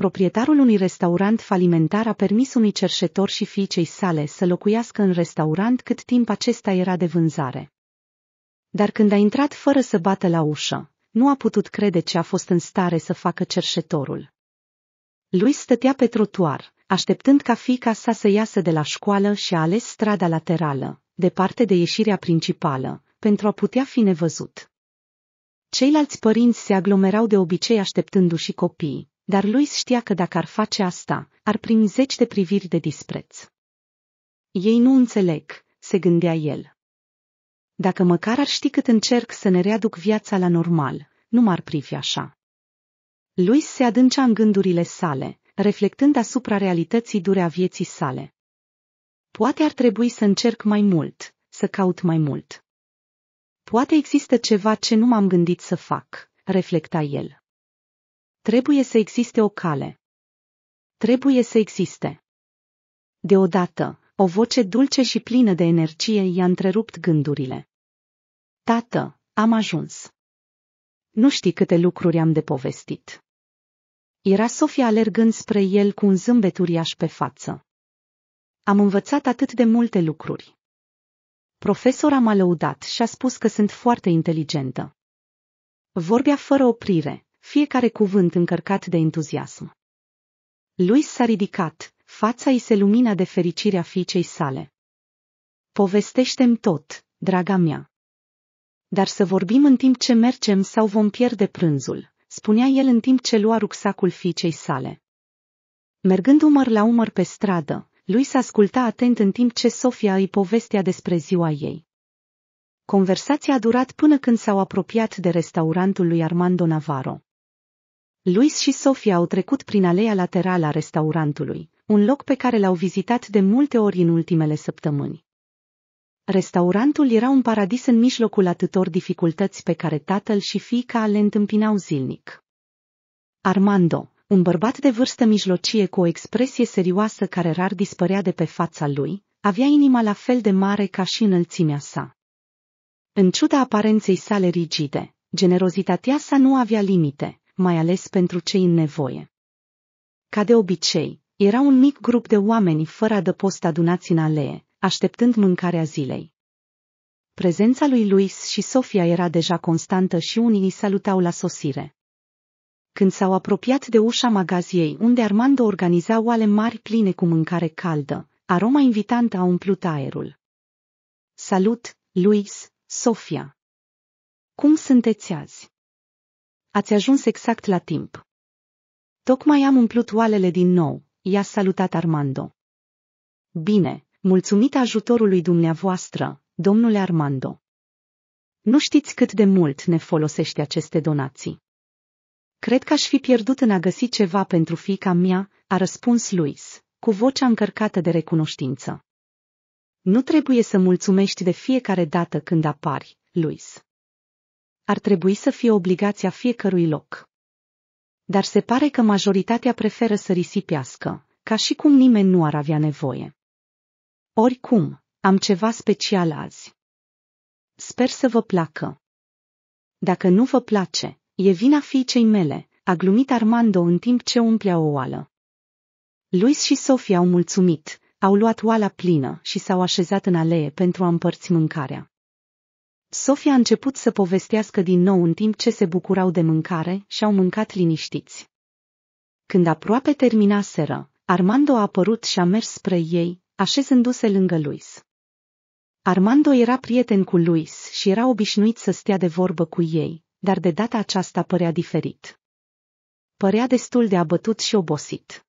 proprietarul unui restaurant falimentar a permis unui cerșetor și fiicei sale să locuiască în restaurant cât timp acesta era de vânzare. Dar când a intrat fără să bată la ușă, nu a putut crede ce a fost în stare să facă cerșetorul. Lui stătea pe trotuar, așteptând ca fica sa să iasă de la școală și a ales strada laterală, departe de ieșirea principală, pentru a putea fi nevăzut. Ceilalți părinți se aglomerau de obicei așteptându-și copiii, dar lui știa că dacă ar face asta, ar primi zeci de priviri de dispreț. Ei nu înțeleg, se gândea el. Dacă măcar ar ști cât încerc să ne readuc viața la normal, nu m-ar privi așa. Lui se adâncea în gândurile sale, reflectând asupra realității dure a vieții sale. Poate ar trebui să încerc mai mult, să caut mai mult. Poate există ceva ce nu m-am gândit să fac, reflecta el. Trebuie să existe o cale. Trebuie să existe. Deodată, o voce dulce și plină de energie i-a întrerupt gândurile. Tată, am ajuns. Nu știi câte lucruri am de povestit. Era Sofia alergând spre el cu un zâmbet uriaș pe față. Am învățat atât de multe lucruri. Profesora m-a lăudat și a spus că sunt foarte inteligentă. Vorbea fără oprire, fiecare cuvânt încărcat de entuziasm. Lui s-a ridicat, fața îi se lumina de fericirea fiicei sale. Povestește-mi tot, draga mea. Dar să vorbim în timp ce mergem sau vom pierde prânzul, spunea el în timp ce lua rucsacul fiicei sale. Mergând umăr la umăr pe stradă, lui s-asculta atent în timp ce Sofia îi povestea despre ziua ei. Conversația a durat până când s-au apropiat de restaurantul lui Armando Navarro. Luis și Sofia au trecut prin aleea laterală a restaurantului, un loc pe care l-au vizitat de multe ori în ultimele săptămâni. Restaurantul era un paradis în mijlocul atâtor dificultăți pe care tatăl și fiica le întâmpinau zilnic. Armando, un bărbat de vârstă mijlocie cu o expresie serioasă care rar dispărea de pe fața lui, avea inima la fel de mare ca și înălțimea sa. În ciuda aparenței sale rigide, generozitatea sa nu avea limite mai ales pentru cei în nevoie. Ca de obicei, era un mic grup de oameni fără adăpost adunați în alee, așteptând mâncarea zilei. Prezența lui Luis și Sofia era deja constantă și unii îi salutau la sosire. Când s-au apropiat de ușa magaziei unde Armando organiza oale mari pline cu mâncare caldă, aroma invitantă a umplut aerul. Salut, Luis, Sofia! Cum sunteți azi? Ați ajuns exact la timp. Tocmai am umplut oalele din nou, i-a salutat Armando. Bine, mulțumit ajutorului dumneavoastră, domnule Armando. Nu știți cât de mult ne folosește aceste donații. Cred că aș fi pierdut în a găsi ceva pentru fica mea, a răspuns Luis, cu vocea încărcată de recunoștință. Nu trebuie să mulțumești de fiecare dată când apari, Luis ar trebui să fie obligația fiecărui loc. Dar se pare că majoritatea preferă să risipească, ca și cum nimeni nu ar avea nevoie. Oricum, am ceva special azi. Sper să vă placă. Dacă nu vă place, e vina fiicei mele, a glumit Armando în timp ce umplea o oală. Luis și Sofia au mulțumit, au luat oala plină și s-au așezat în alee pentru a împărți mâncarea. Sofia a început să povestească din nou în timp ce se bucurau de mâncare și au mâncat liniștiți. Când aproape termina seră, Armando a apărut și a mers spre ei, așezându-se lângă Luis. Armando era prieten cu Luis și era obișnuit să stea de vorbă cu ei, dar de data aceasta părea diferit. Părea destul de abătut și obosit.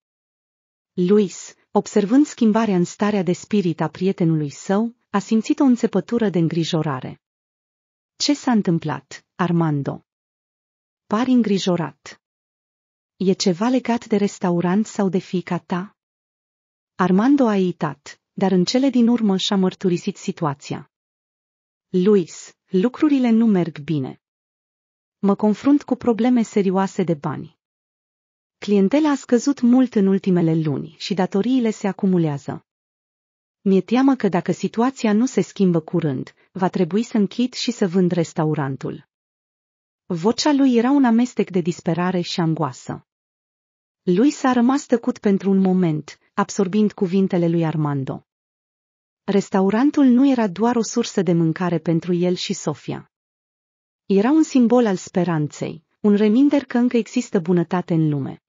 Luis, observând schimbarea în starea de spirit a prietenului său, a simțit o înțepătură de îngrijorare. Ce s-a întâmplat, Armando? Par îngrijorat. E ceva legat de restaurant sau de fica ta? Armando a uitat, dar în cele din urmă și-a mărturisit situația. Luis, lucrurile nu merg bine. Mă confrunt cu probleme serioase de bani. Clientela a scăzut mult în ultimele luni și datoriile se acumulează. Mi-e teamă că dacă situația nu se schimbă curând, va trebui să închid și să vând restaurantul. Vocea lui era un amestec de disperare și angoasă. Lui s-a rămas tăcut pentru un moment, absorbind cuvintele lui Armando. Restaurantul nu era doar o sursă de mâncare pentru el și Sofia. Era un simbol al speranței, un reminder că încă există bunătate în lume.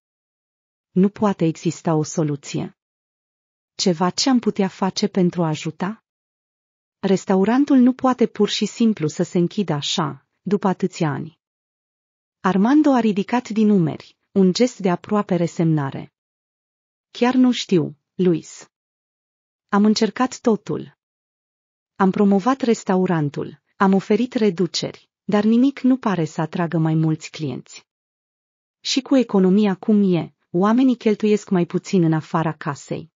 Nu poate exista o soluție. Ceva ce am putea face pentru a ajuta? Restaurantul nu poate pur și simplu să se închidă așa, după atâția ani. Armando a ridicat din umeri, un gest de aproape resemnare. Chiar nu știu, Luis. Am încercat totul. Am promovat restaurantul, am oferit reduceri, dar nimic nu pare să atragă mai mulți clienți. Și cu economia cum e, oamenii cheltuiesc mai puțin în afara casei.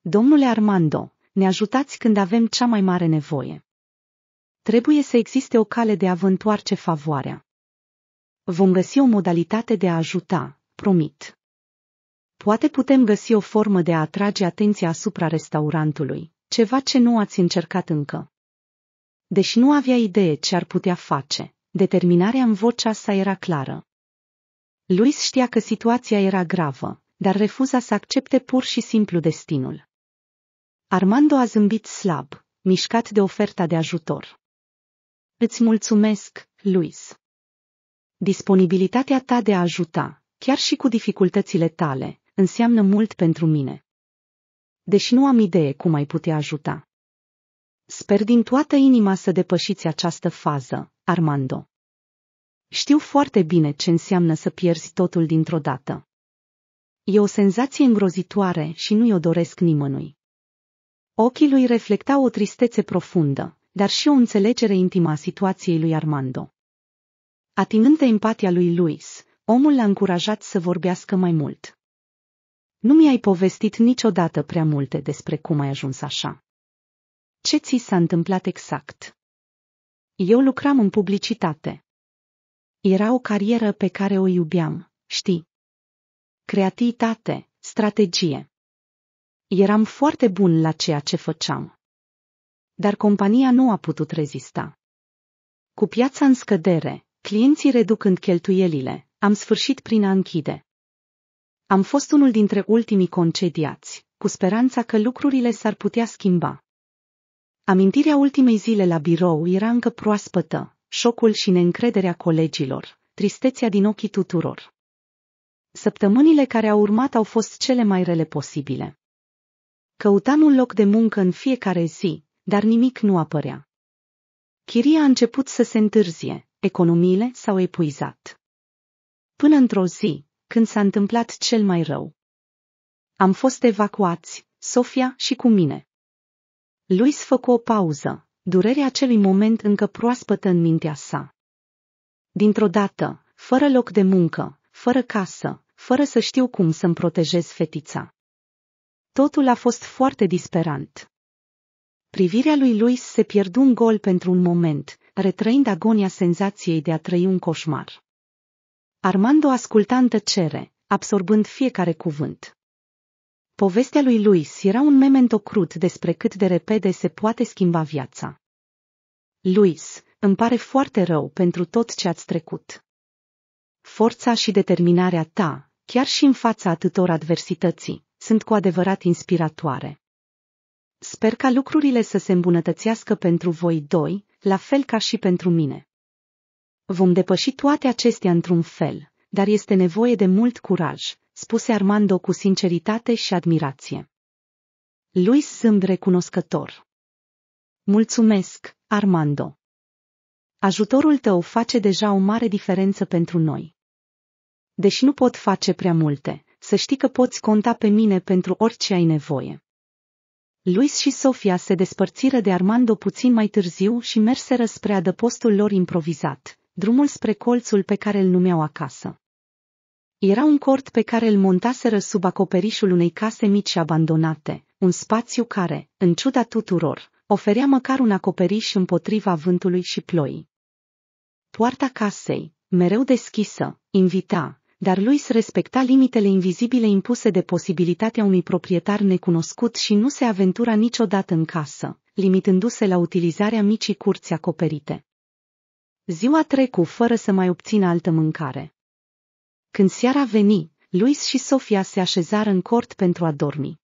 Domnule Armando, ne ajutați când avem cea mai mare nevoie. Trebuie să existe o cale de a vă întoarce favoarea. Vom găsi o modalitate de a ajuta, promit. Poate putem găsi o formă de a atrage atenția asupra restaurantului, ceva ce nu ați încercat încă. Deși nu avea idee ce ar putea face, determinarea în vocea sa era clară. Luis știa că situația era gravă, dar refuza să accepte pur și simplu destinul. Armando a zâmbit slab, mișcat de oferta de ajutor. Îți mulțumesc, Luis. Disponibilitatea ta de a ajuta, chiar și cu dificultățile tale, înseamnă mult pentru mine. Deși nu am idee cum ai putea ajuta. Sper din toată inima să depășiți această fază, Armando. Știu foarte bine ce înseamnă să pierzi totul dintr-o dată. E o senzație îngrozitoare și nu-i o doresc nimănui. Ochii lui reflectau o tristețe profundă, dar și o înțelegere intimă a situației lui Armando. Atingând de empatia lui Luis, omul l-a încurajat să vorbească mai mult. Nu mi-ai povestit niciodată prea multe despre cum ai ajuns așa. Ce ți s-a întâmplat exact? Eu lucram în publicitate. Era o carieră pe care o iubeam, știi? Creativitate, strategie. Eram foarte bun la ceea ce făceam. Dar compania nu a putut rezista. Cu piața în scădere, clienții reducând cheltuielile, am sfârșit prin a închide. Am fost unul dintre ultimii concediați, cu speranța că lucrurile s-ar putea schimba. Amintirea ultimei zile la birou era încă proaspătă, șocul și neîncrederea colegilor, tristețea din ochii tuturor. Săptămânile care au urmat au fost cele mai rele posibile. Căutam un loc de muncă în fiecare zi, dar nimic nu apărea. Chiria a început să se întârzie, economiile s-au epuizat. Până într-o zi, când s-a întâmplat cel mai rău. Am fost evacuați, Sofia și cu mine. Luis făcu o pauză, durerea acelui moment încă proaspătă în mintea sa. Dintr-o dată, fără loc de muncă, fără casă, fără să știu cum să-mi protejez fetița. Totul a fost foarte disperant. Privirea lui Luis se pierdu în gol pentru un moment, retrăind agonia senzației de a trăi un coșmar. Armando asculta în tăcere, absorbând fiecare cuvânt. Povestea lui Luis era un memento crud despre cât de repede se poate schimba viața. Luis, îmi pare foarte rău pentru tot ce ați trecut. Forța și determinarea ta, chiar și în fața atâtor adversității, sunt cu adevărat inspiratoare. Sper ca lucrurile să se îmbunătățească pentru voi doi, la fel ca și pentru mine. Vom depăși toate acestea într-un fel, dar este nevoie de mult curaj, spuse Armando cu sinceritate și admirație. Lui sunt recunoscător. Mulțumesc, Armando. Ajutorul tău face deja o mare diferență pentru noi. Deși nu pot face prea multe, să știi că poți conta pe mine pentru orice ai nevoie. Luis și Sofia se despărțiră de Armando puțin mai târziu și merseră spre adăpostul lor improvizat, drumul spre colțul pe care îl numeau acasă. Era un cort pe care îl montaseră sub acoperișul unei case mici și abandonate, un spațiu care, în ciuda tuturor, oferea măcar un acoperiș împotriva vântului și ploii. Poarta casei, mereu deschisă, invita, dar Luis respecta limitele invizibile impuse de posibilitatea unui proprietar necunoscut și nu se aventura niciodată în casă, limitându-se la utilizarea micii curți acoperite. Ziua trecu fără să mai obțină altă mâncare. Când seara veni, Luis și Sofia se așezară în cort pentru a dormi.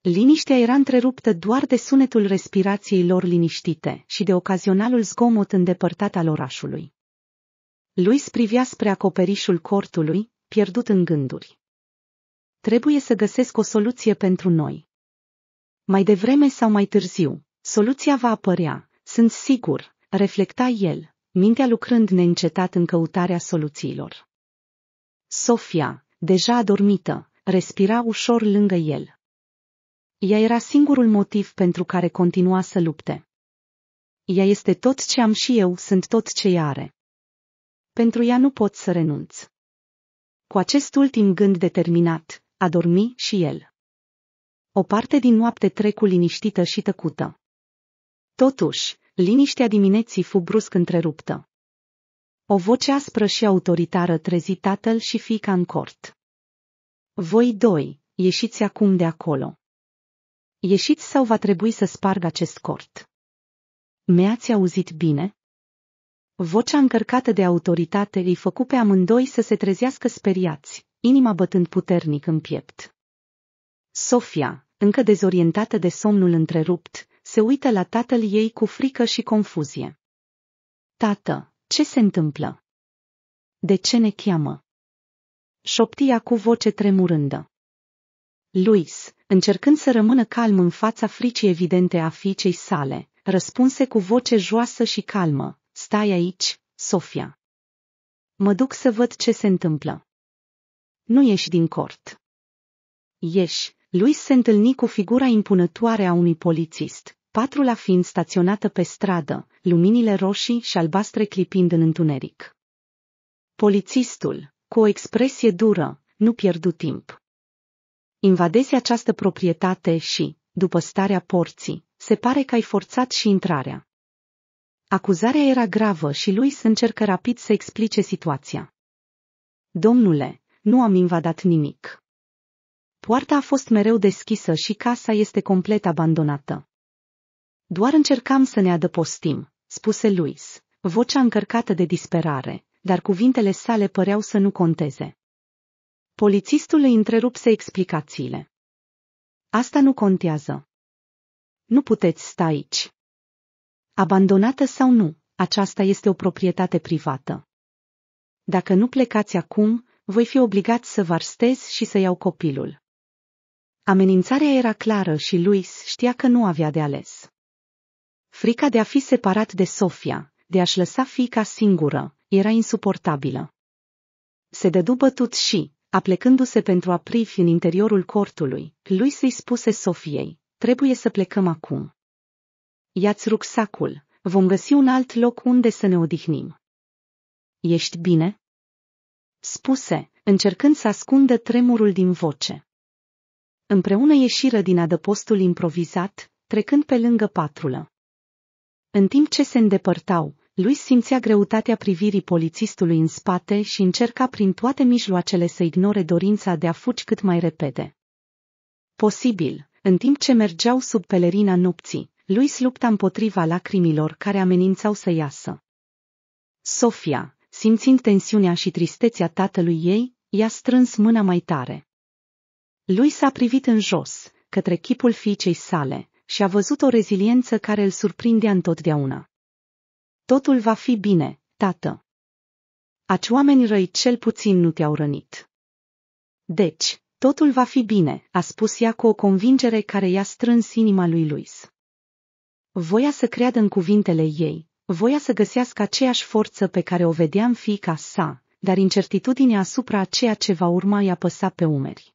Liniștea era întreruptă doar de sunetul respirației lor liniștite și de ocazionalul zgomot îndepărtat al orașului lui privea spre acoperișul cortului, pierdut în gânduri. Trebuie să găsesc o soluție pentru noi. Mai devreme sau mai târziu, soluția va apărea, sunt sigur, reflecta el, mintea lucrând neîncetat în căutarea soluțiilor. Sofia, deja adormită, respira ușor lângă el. Ea era singurul motiv pentru care continua să lupte. Ea este tot ce am și eu, sunt tot ce ea are pentru ea nu pot să renunț. Cu acest ultim gând determinat, a dormi și el. O parte din noapte trecu liniștită și tăcută. Totuși, liniștea dimineții fu brusc întreruptă. O voce aspră și autoritară trezi tatăl și fica în cort. Voi doi, ieșiți acum de acolo. Ieșiți sau va trebui să sparg acest cort. Mi-ați auzit bine? Vocea încărcată de autoritate îi făcu pe amândoi să se trezească speriați, inima bătând puternic în piept. Sofia, încă dezorientată de somnul întrerupt, se uită la tatăl ei cu frică și confuzie. Tată, ce se întâmplă? De ce ne cheamă? Șoptia cu voce tremurândă. Luis, încercând să rămână calm în fața fricii evidente a fiicei sale, răspunse cu voce joasă și calmă, Stai aici, Sofia. Mă duc să văd ce se întâmplă. Nu ieși din cort. Ieși, Luis se întâlni cu figura impunătoare a unui polițist, patrula fiind staționată pe stradă, luminile roșii și albastre clipind în întuneric. Polițistul, cu o expresie dură, nu pierdu timp. Invadezi această proprietate și, după starea porții, se pare că ai forțat și intrarea. Acuzarea era gravă și lui se încercă rapid să explice situația. Domnule, nu am invadat nimic. Poarta a fost mereu deschisă și casa este complet abandonată. Doar încercam să ne adăpostim, spuse Luis, vocea încărcată de disperare, dar cuvintele sale păreau să nu conteze. Polițistul îi întrerupse explicațiile. Asta nu contează. Nu puteți sta aici. Abandonată sau nu, aceasta este o proprietate privată. Dacă nu plecați acum, voi fi obligat să vă arstez și să iau copilul. Amenințarea era clară și Luis știa că nu avea de ales. Frica de a fi separat de Sofia, de a-și lăsa fica singură, era insuportabilă. Se dădu bătut și, aplecându-se pentru a privi în interiorul cortului, Luis i spuse Sofiei, trebuie să plecăm acum. Iați rucsacul, vom găsi un alt loc unde să ne odihnim. Ești bine? Spuse, încercând să ascundă tremurul din voce. Împreună ieșiră din adăpostul improvizat, trecând pe lângă patrulă. În timp ce se îndepărtau, lui simțea greutatea privirii polițistului în spate și încerca prin toate mijloacele să ignore dorința de a fugi cât mai repede. Posibil, în timp ce mergeau sub pelerina nopții, Luis lupta împotriva lacrimilor care amenințau să iasă. Sofia, simțind tensiunea și tristețea tatălui ei, i-a strâns mâna mai tare. Lui s-a privit în jos, către chipul fiicei sale, și a văzut o reziliență care îl surprindea întotdeauna. Totul va fi bine, tată. Aci oameni răi cel puțin nu te-au rănit. Deci, totul va fi bine, a spus ea cu o convingere care i-a strâns inima lui Luis. Voia să creadă în cuvintele ei, voia să găsească aceeași forță pe care o vedea în fiica sa, dar incertitudinea asupra ceea ce va urma i-a păsat pe umeri.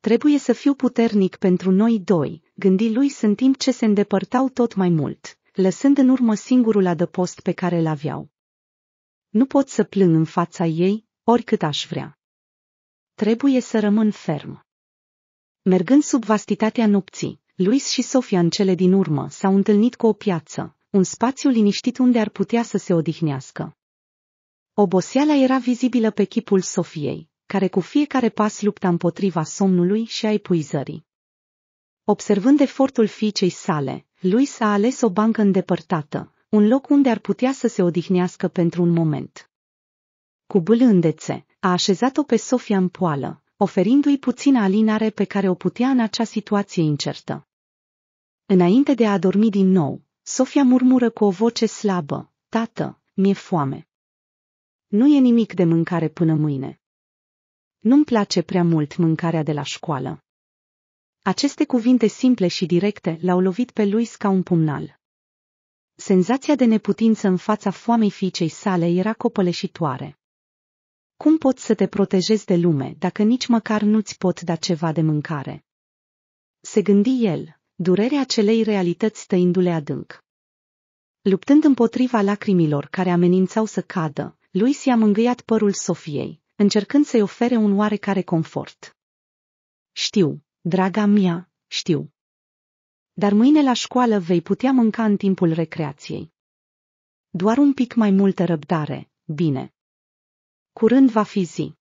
Trebuie să fiu puternic pentru noi doi, gândi lui în timp ce se îndepărtau tot mai mult, lăsând în urmă singurul adăpost pe care îl aveau. Nu pot să plâng în fața ei, oricât aș vrea. Trebuie să rămân ferm. Mergând sub vastitatea nopții, Luis și Sofia în cele din urmă s-au întâlnit cu o piață, un spațiu liniștit unde ar putea să se odihnească. Oboseala era vizibilă pe chipul Sofiei, care cu fiecare pas lupta împotriva somnului și a epuizării. Observând efortul fiicei sale, Luis a ales o bancă îndepărtată, un loc unde ar putea să se odihnească pentru un moment. Cu bâlândețe, a așezat-o pe Sofia în poală, oferindu-i puțină alinare pe care o putea în acea situație incertă. Înainte de a adormi din nou, Sofia murmură cu o voce slabă, Tată, mi-e foame. Nu e nimic de mâncare până mâine. Nu-mi place prea mult mâncarea de la școală. Aceste cuvinte simple și directe l-au lovit pe Lui ca un pumnal. Senzația de neputință în fața foamei fiicei sale era copăleșitoare. Cum poți să te protejezi de lume dacă nici măcar nu-ți pot da ceva de mâncare? Se gândi el, durerea acelei realități tăindu le adânc. Luptând împotriva lacrimilor care amenințau să cadă, lui s-a mângâiat părul Sofiei, încercând să-i ofere un oarecare confort. Știu, draga mea, știu. Dar mâine la școală vei putea mânca în timpul recreației. Doar un pic mai multă răbdare, bine. Curând va fi zi.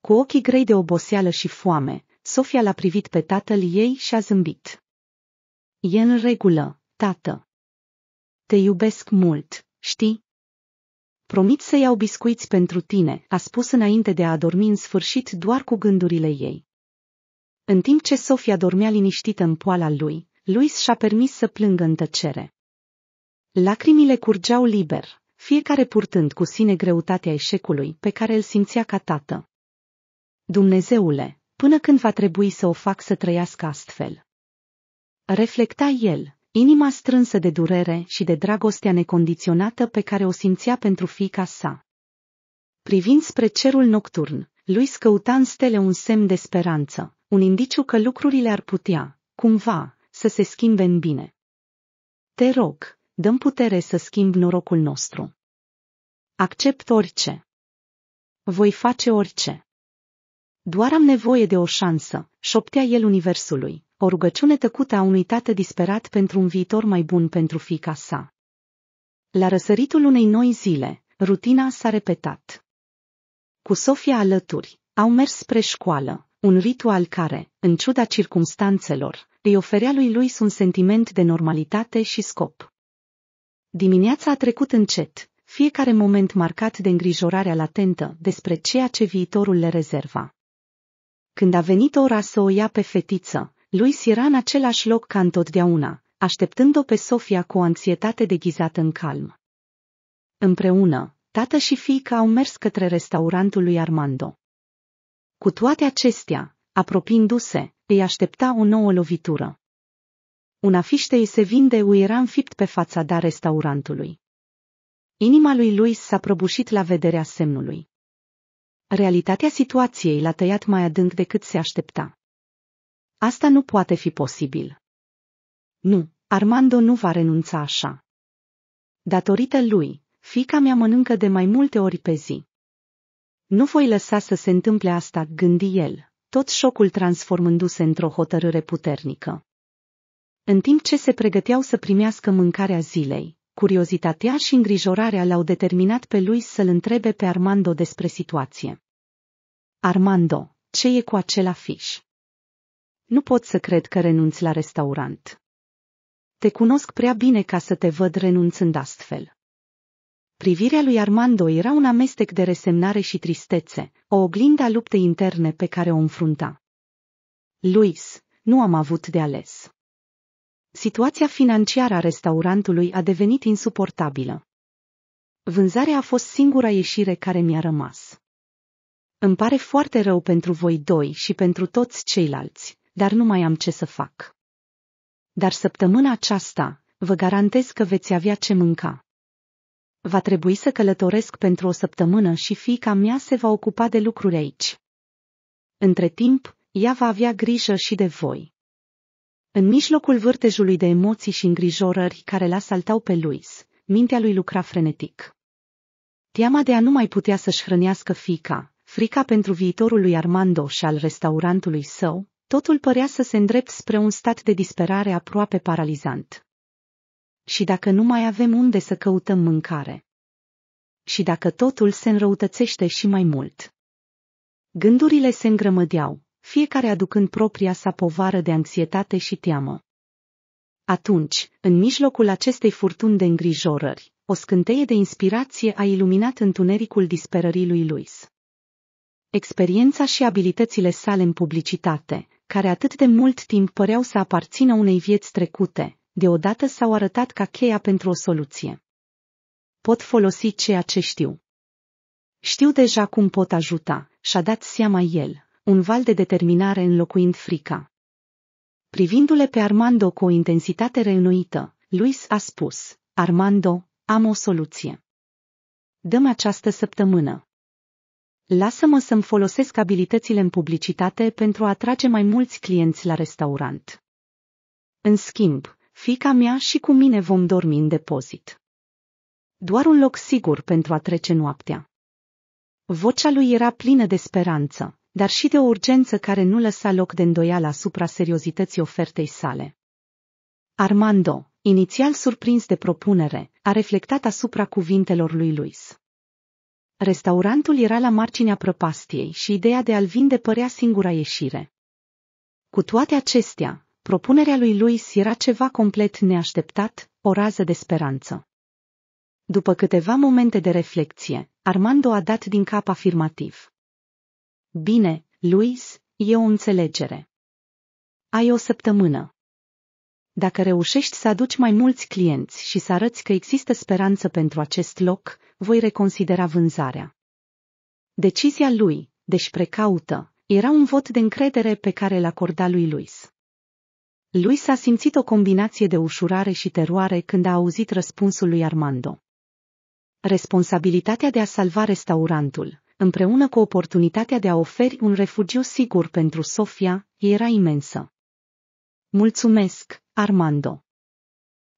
Cu ochii grei de oboseală și foame, Sofia l-a privit pe tatăl ei și a zâmbit. E în regulă, tată. Te iubesc mult, știi? Promit să iau biscuiți pentru tine, a spus înainte de a adormi în sfârșit doar cu gândurile ei. În timp ce Sofia dormea liniștită în poala lui, Luis și-a permis să plângă în tăcere. Lacrimile curgeau liber, fiecare purtând cu sine greutatea eșecului pe care îl simțea ca tată. Dumnezeule, până când va trebui să o fac să trăiască astfel? Reflecta el, inima strânsă de durere și de dragostea necondiționată pe care o simțea pentru fica sa. Privind spre cerul nocturn, lui scăuta în stele un semn de speranță, un indiciu că lucrurile ar putea, cumva, să se schimbe în bine. Te rog, dăm putere să schimb norocul nostru. Accept orice. Voi face orice. Doar am nevoie de o șansă, șoptea el universului, o rugăciune tăcută a unui tată disperat pentru un viitor mai bun pentru fica sa. La răsăritul unei noi zile, rutina s-a repetat. Cu Sofia alături, au mers spre școală, un ritual care, în ciuda circumstanțelor, îi oferea lui lui un sentiment de normalitate și scop. Dimineața a trecut încet, fiecare moment marcat de îngrijorarea latentă despre ceea ce viitorul le rezerva. Când a venit ora să o ia pe fetiță, lui era în același loc ca întotdeauna, așteptând-o pe Sofia cu o anxietate deghizată în calm. Împreună, tată și fiică au mers către restaurantul lui Armando. Cu toate acestea, apropiindu-se, îi aștepta o nouă lovitură un afiște îi se vinde era înfipt pe da restaurantului. Inima lui Luis s-a prăbușit la vederea semnului. Realitatea situației l-a tăiat mai adânc decât se aștepta. Asta nu poate fi posibil. Nu, Armando nu va renunța așa. Datorită lui, fica mea mănâncă de mai multe ori pe zi. Nu voi lăsa să se întâmple asta, gândi el, tot șocul transformându-se într-o hotărâre puternică. În timp ce se pregăteau să primească mâncarea zilei, curiozitatea și îngrijorarea l-au determinat pe lui să-l întrebe pe Armando despre situație. Armando, ce e cu acel afiș? Nu pot să cred că renunți la restaurant. Te cunosc prea bine ca să te văd renunțând astfel. Privirea lui Armando era un amestec de resemnare și tristețe, o oglindă a luptei interne pe care o înfrunta. Luis, nu am avut de ales. Situația financiară a restaurantului a devenit insuportabilă. Vânzarea a fost singura ieșire care mi-a rămas. Îmi pare foarte rău pentru voi doi și pentru toți ceilalți, dar nu mai am ce să fac. Dar săptămâna aceasta, vă garantez că veți avea ce mânca. Va trebui să călătoresc pentru o săptămână și fiica mea se va ocupa de lucruri aici. Între timp, ea va avea grijă și de voi. În mijlocul vârtejului de emoții și îngrijorări care l saltau pe Luis, mintea lui lucra frenetic. Teama de a nu mai putea să-și hrănească fica, frica pentru viitorul lui Armando și al restaurantului său, totul părea să se îndrept spre un stat de disperare aproape paralizant. Și dacă nu mai avem unde să căutăm mâncare? Și dacă totul se înrăutățește și mai mult? Gândurile se îngrămădeau, fiecare aducând propria sa povară de anxietate și teamă. Atunci, în mijlocul acestei furtuni de îngrijorări, o scânteie de inspirație a iluminat întunericul disperării lui Luis. Experiența și abilitățile sale în publicitate, care atât de mult timp păreau să aparțină unei vieți trecute, deodată s-au arătat ca cheia pentru o soluție. Pot folosi ceea ce știu. Știu deja cum pot ajuta, și-a dat seama el, un val de determinare înlocuind frica. Privindu-le pe Armando cu o intensitate reînnoită, Luis a spus, Armando, am o soluție. Dăm această săptămână. Lasă-mă să-mi folosesc abilitățile în publicitate pentru a atrage mai mulți clienți la restaurant. În schimb, fica mea și cu mine vom dormi în depozit. Doar un loc sigur pentru a trece noaptea. Vocea lui era plină de speranță, dar și de o urgență care nu lăsa loc de îndoială asupra seriozității ofertei sale. Armando, inițial surprins de propunere, a reflectat asupra cuvintelor lui Luis. Restaurantul era la marginea prăpastiei și ideea de a-l vinde părea singura ieșire. Cu toate acestea, propunerea lui Luis era ceva complet neașteptat, o rază de speranță. După câteva momente de reflexie, Armando a dat din cap afirmativ. Bine, Luis, e o înțelegere. Ai o săptămână. Dacă reușești să aduci mai mulți clienți și să arăți că există speranță pentru acest loc, voi reconsidera vânzarea. Decizia lui, deși precaută, era un vot de încredere pe care l acorda lui Luis. Luis a simțit o combinație de ușurare și teroare când a auzit răspunsul lui Armando. Responsabilitatea de a salva restaurantul, împreună cu oportunitatea de a oferi un refugiu sigur pentru Sofia, era imensă. Mulțumesc, Armando.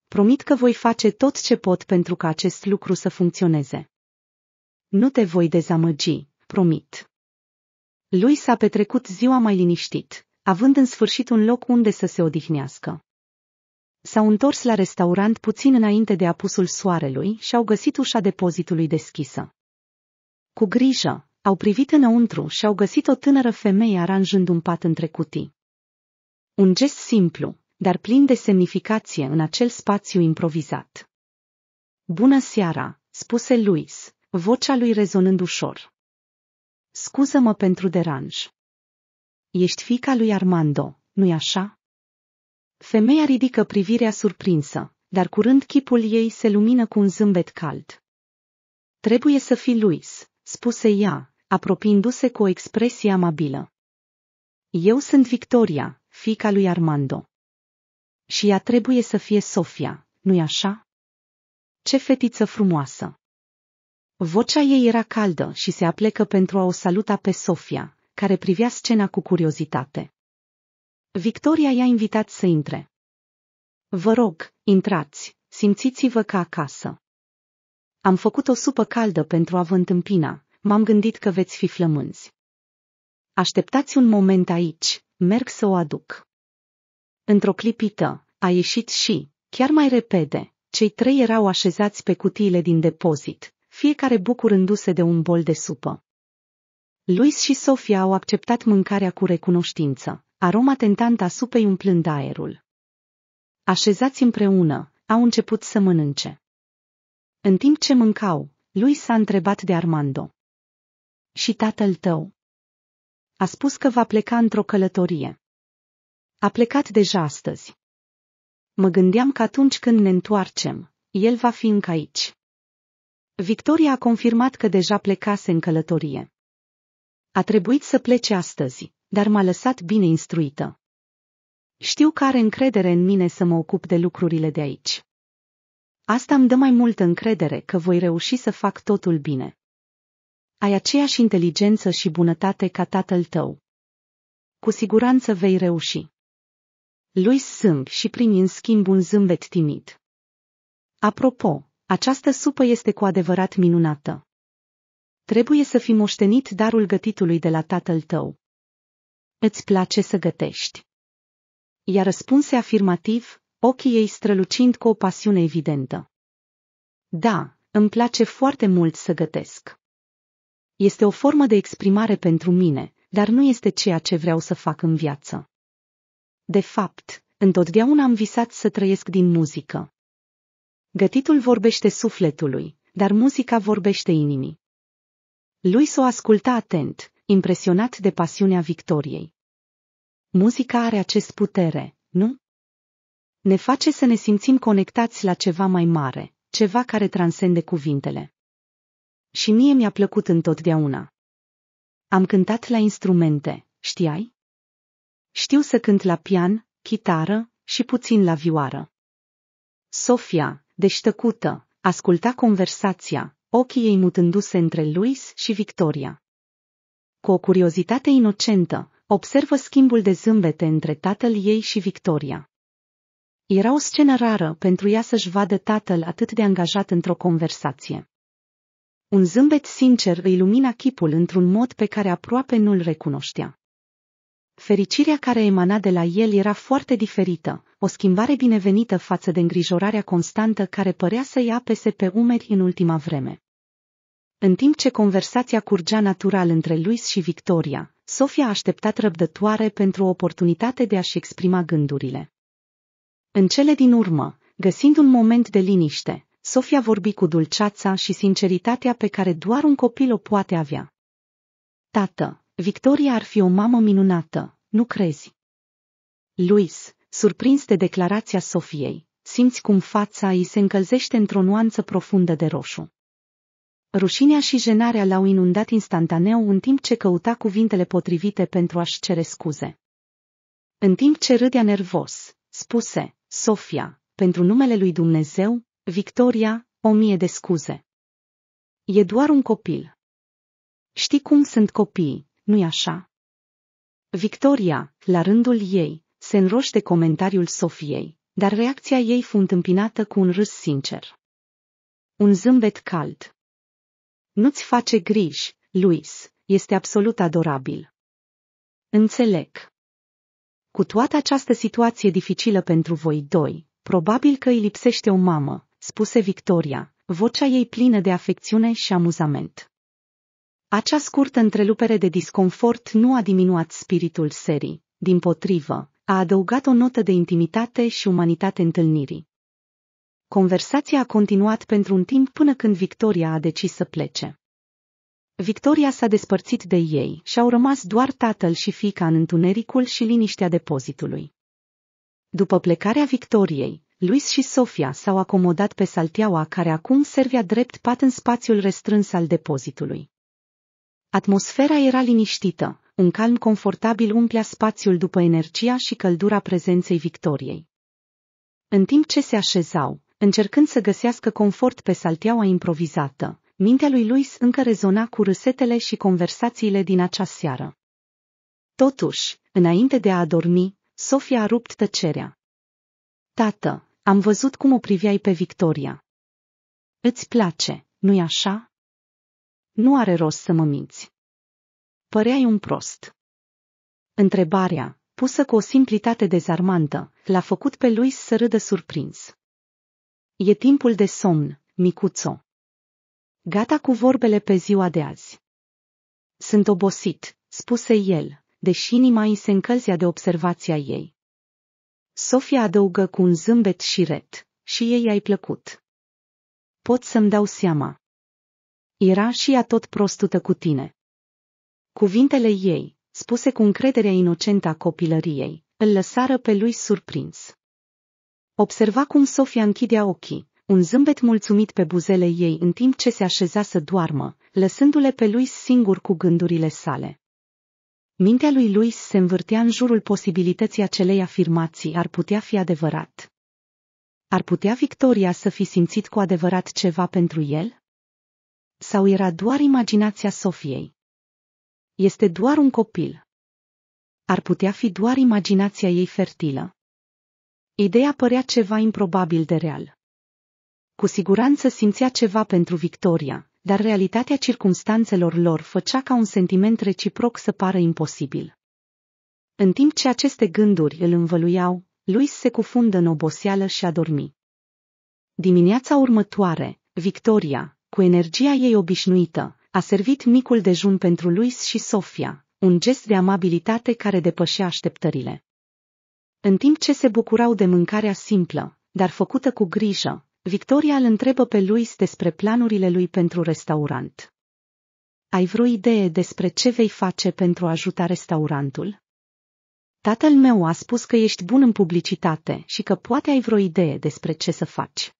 Promit că voi face tot ce pot pentru ca acest lucru să funcționeze. Nu te voi dezamăgi, promit. Lui s-a petrecut ziua mai liniștit, având în sfârșit un loc unde să se odihnească. S-au întors la restaurant puțin înainte de apusul soarelui și au găsit ușa depozitului deschisă. Cu grijă, au privit înăuntru și au găsit o tânără femeie aranjând un pat între cutii. Un gest simplu, dar plin de semnificație în acel spațiu improvizat. Bună seara, spuse Luis, vocea lui rezonând ușor. Scuză-mă pentru deranj. Ești fica lui Armando, nu-i așa? Femeia ridică privirea surprinsă, dar curând chipul ei se lumină cu un zâmbet cald. Trebuie să fii Luis, spuse ea, apropiindu-se cu o expresie amabilă. Eu sunt Victoria, fica lui Armando. Și ea trebuie să fie Sofia, nu-i așa? Ce fetiță frumoasă! Vocea ei era caldă și se aplecă pentru a o saluta pe Sofia, care privea scena cu curiozitate. Victoria i-a invitat să intre. Vă rog, intrați, simțiți-vă ca acasă. Am făcut o supă caldă pentru a vă întâmpina. M-am gândit că veți fi flămânzi. Așteptați un moment aici, merg să o aduc. Într-o clipită, a ieșit și, chiar mai repede, cei trei erau așezați pe cutiile din depozit, fiecare bucurându-se de un bol de supă. Luis și Sofia au acceptat mâncarea cu recunoștință, aroma tentantă a supei umplând aerul. Așezați împreună, au început să mănânce. În timp ce mâncau, lui s-a întrebat de Armando. Și tatăl tău? A spus că va pleca într-o călătorie. A plecat deja astăzi. Mă gândeam că atunci când ne întoarcem, el va fi încă aici. Victoria a confirmat că deja plecase în călătorie. A trebuit să plece astăzi, dar m-a lăsat bine instruită. Știu că are încredere în mine să mă ocup de lucrurile de aici. Asta îmi dă mai multă încredere că voi reuși să fac totul bine. Ai aceeași inteligență și bunătate ca tatăl tău. Cu siguranță vei reuși. Lui sâng și primi în schimb un zâmbet timid. Apropo, această supă este cu adevărat minunată. Trebuie să fi moștenit darul gătitului de la tatăl tău. Îți place să gătești? Iar răspunse afirmativ, ochii ei strălucind cu o pasiune evidentă. Da, îmi place foarte mult să gătesc. Este o formă de exprimare pentru mine, dar nu este ceea ce vreau să fac în viață. De fapt, întotdeauna am visat să trăiesc din muzică. Gătitul vorbește sufletului, dar muzica vorbește inimii. Lui s-o asculta atent, impresionat de pasiunea victoriei. Muzica are acest putere, nu? ne face să ne simțim conectați la ceva mai mare, ceva care transcende cuvintele. Și mie mi-a plăcut întotdeauna. Am cântat la instrumente, știai? Știu să cânt la pian, chitară și puțin la vioară. Sofia, deștăcută, asculta conversația, ochii ei mutându-se între Luis și Victoria. Cu o curiozitate inocentă, observă schimbul de zâmbete între tatăl ei și Victoria. Era o scenă rară pentru ea să-și vadă tatăl atât de angajat într-o conversație. Un zâmbet sincer îi lumina chipul într-un mod pe care aproape nu-l recunoștea. Fericirea care emana de la el era foarte diferită, o schimbare binevenită față de îngrijorarea constantă care părea să-i apese pe umeri în ultima vreme. În timp ce conversația curgea natural între Luis și Victoria, Sofia a așteptat răbdătoare pentru o oportunitate de a-și exprima gândurile. În cele din urmă, găsind un moment de liniște, Sofia vorbi cu dulceața și sinceritatea pe care doar un copil o poate avea. Tată, Victoria ar fi o mamă minunată, nu crezi? Luis, surprins de declarația Sofiei, simți cum fața îi se încălzește într-o nuanță profundă de roșu. Rușinea și jenarea l-au inundat instantaneu în timp ce căuta cuvintele potrivite pentru a-și cere scuze. În timp ce râdea nervos, spuse, Sofia, pentru numele lui Dumnezeu, Victoria, o mie de scuze. E doar un copil. Știi cum sunt copiii, nu-i așa? Victoria, la rândul ei, se înroște comentariul Sofiei, dar reacția ei fu întâmpinată cu un râs sincer. Un zâmbet cald. Nu-ți face griji, Luis, este absolut adorabil. Înțeleg. Cu toată această situație dificilă pentru voi doi, probabil că îi lipsește o mamă, spuse Victoria, vocea ei plină de afecțiune și amuzament. Acea scurtă întrelupere de disconfort nu a diminuat spiritul serii, din potrivă, a adăugat o notă de intimitate și umanitate întâlnirii. Conversația a continuat pentru un timp până când Victoria a decis să plece. Victoria s-a despărțit de ei și au rămas doar tatăl și fica în întunericul și liniștea depozitului. După plecarea Victoriei, Luis și Sofia s-au acomodat pe salteaua care acum servea drept pat în spațiul restrâns al depozitului. Atmosfera era liniștită, un calm confortabil umplea spațiul după energia și căldura prezenței Victoriei. În timp ce se așezau, încercând să găsească confort pe salteaua improvizată, mintea lui Luis încă rezona cu râsetele și conversațiile din acea seară. Totuși, înainte de a adormi, Sofia a rupt tăcerea. Tată, am văzut cum o priveai pe Victoria. Îți place, nu-i așa? Nu are rost să mă minți. Păreai un prost. Întrebarea, pusă cu o simplitate dezarmantă, l-a făcut pe lui să râdă surprins. E timpul de somn, micuțo. Gata cu vorbele pe ziua de azi. Sunt obosit, spuse el, deși inima îi se încălzea de observația ei. Sofia adăugă cu un zâmbet și ret, și ei ai plăcut. Pot să-mi dau seama. Era și ea tot prostută cu tine. Cuvintele ei, spuse cu încrederea inocentă a copilăriei, îl lăsară pe lui surprins. Observa cum Sofia închidea ochii, un zâmbet mulțumit pe buzele ei în timp ce se așeza să doarmă, lăsându-le pe Luis singur cu gândurile sale. Mintea lui Luis se învârtea în jurul posibilității acelei afirmații ar putea fi adevărat. Ar putea Victoria să fi simțit cu adevărat ceva pentru el? Sau era doar imaginația Sofiei? Este doar un copil. Ar putea fi doar imaginația ei fertilă. Ideea părea ceva improbabil de real. Cu siguranță simțea ceva pentru Victoria, dar realitatea circumstanțelor lor făcea ca un sentiment reciproc să pară imposibil. În timp ce aceste gânduri îl învăluiau, Luis se cufundă în oboseală și a dormi. Dimineața următoare, Victoria, cu energia ei obișnuită, a servit micul dejun pentru Luis și Sofia, un gest de amabilitate care depășea așteptările. În timp ce se bucurau de mâncarea simplă, dar făcută cu grijă, Victoria îl întrebă pe Luis despre planurile lui pentru restaurant. Ai vreo idee despre ce vei face pentru a ajuta restaurantul? Tatăl meu a spus că ești bun în publicitate și că poate ai vreo idee despre ce să faci.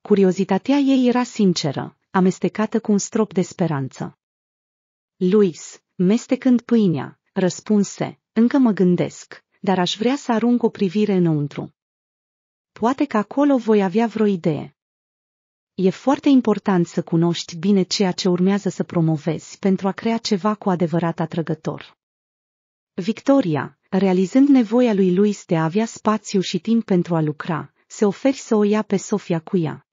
Curiozitatea ei era sinceră, amestecată cu un strop de speranță. Luis, mestecând pâinea, răspunse, încă mă gândesc, dar aș vrea să arunc o privire înăuntru poate că acolo voi avea vreo idee. E foarte important să cunoști bine ceea ce urmează să promovezi pentru a crea ceva cu adevărat atrăgător. Victoria, realizând nevoia lui Luis de a avea spațiu și timp pentru a lucra, se oferi să o ia pe Sofia cu ea.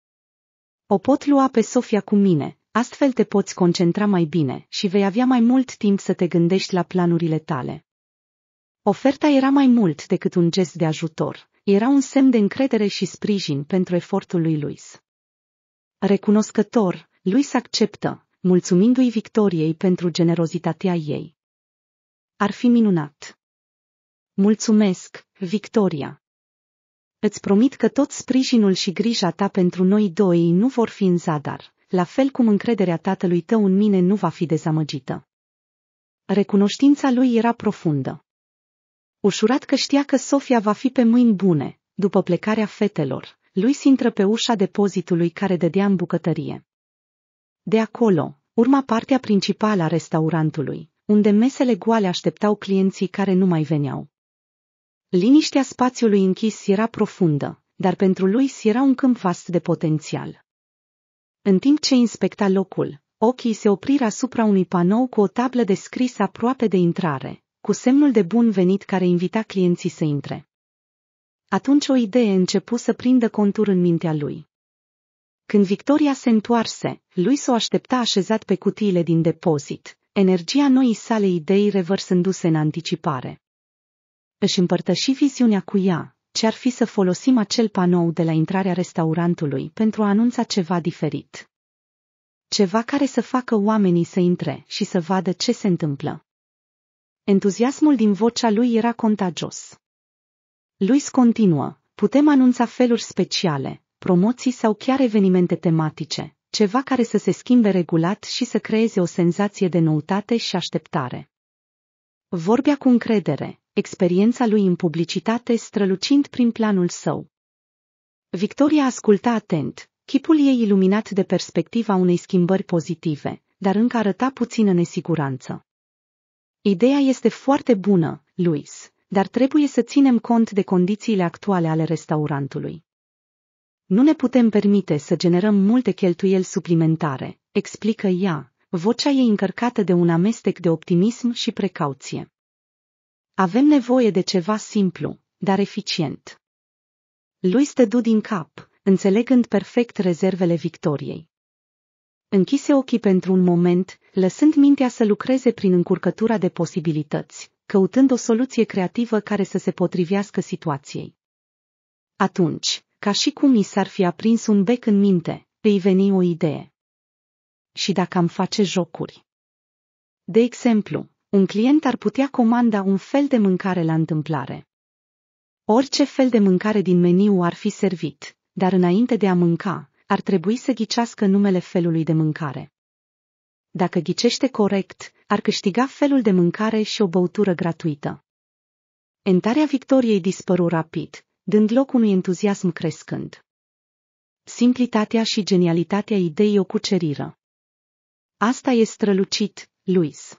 O pot lua pe Sofia cu mine, astfel te poți concentra mai bine și vei avea mai mult timp să te gândești la planurile tale. Oferta era mai mult decât un gest de ajutor, era un semn de încredere și sprijin pentru efortul lui Luis. Recunoscător, Luis acceptă, mulțumindu-i Victoriei pentru generozitatea ei. Ar fi minunat. Mulțumesc, Victoria. Îți promit că tot sprijinul și grija ta pentru noi doi nu vor fi în zadar, la fel cum încrederea tatălui tău în mine nu va fi dezamăgită. Recunoștința lui era profundă. Ușurat că știa că Sofia va fi pe mâini bune, după plecarea fetelor, lui intră pe ușa depozitului care dădea în bucătărie. De acolo, urma partea principală a restaurantului, unde mesele goale așteptau clienții care nu mai veneau. Liniștea spațiului închis era profundă, dar pentru lui era un câmp vast de potențial. În timp ce inspecta locul, ochii se opriră asupra unui panou cu o tablă de scris aproape de intrare, cu semnul de bun venit care invita clienții să intre. Atunci o idee începu să prindă contur în mintea lui. Când Victoria se întoarse, lui s-o aștepta așezat pe cutiile din depozit, energia noii sale idei revărsându-se în anticipare. Își împărtăși viziunea cu ea, ce ar fi să folosim acel panou de la intrarea restaurantului pentru a anunța ceva diferit. Ceva care să facă oamenii să intre și să vadă ce se întâmplă. Entuziasmul din vocea lui era contagios. Luis continuă, putem anunța feluri speciale, promoții sau chiar evenimente tematice, ceva care să se schimbe regulat și să creeze o senzație de noutate și așteptare. Vorbea cu încredere, experiența lui în publicitate strălucind prin planul său. Victoria asculta atent, chipul ei iluminat de perspectiva unei schimbări pozitive, dar încă arăta puțină nesiguranță. Ideea este foarte bună, Luis, dar trebuie să ținem cont de condițiile actuale ale restaurantului. Nu ne putem permite să generăm multe cheltuieli suplimentare, explică ea, vocea ei încărcată de un amestec de optimism și precauție. Avem nevoie de ceva simplu, dar eficient. Lui stădu din cap, înțelegând perfect rezervele victoriei. Închise ochii pentru un moment lăsând mintea să lucreze prin încurcătura de posibilități, căutând o soluție creativă care să se potrivească situației. Atunci, ca și cum i s-ar fi aprins un bec în minte, îi veni o idee. Și dacă am face jocuri? De exemplu, un client ar putea comanda un fel de mâncare la întâmplare. Orice fel de mâncare din meniu ar fi servit, dar înainte de a mânca, ar trebui să ghicească numele felului de mâncare. Dacă ghicește corect, ar câștiga felul de mâncare și o băutură gratuită. Entarea victoriei dispăru rapid, dând loc unui entuziasm crescând. Simplitatea și genialitatea ideii o cuceriră. Asta e strălucit, Luis.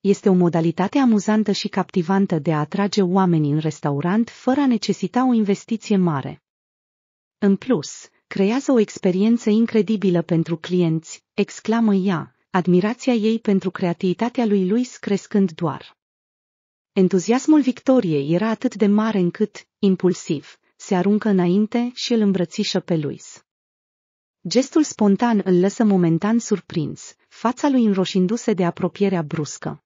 Este o modalitate amuzantă și captivantă de a atrage oamenii în restaurant fără a necesita o investiție mare. În plus, creează o experiență incredibilă pentru clienți, exclamă ea, admirația ei pentru creativitatea lui Luis crescând doar. Entuziasmul victoriei era atât de mare încât, impulsiv, se aruncă înainte și îl îmbrățișă pe Luis. Gestul spontan îl lăsă momentan surprins, fața lui înroșindu-se de apropierea bruscă.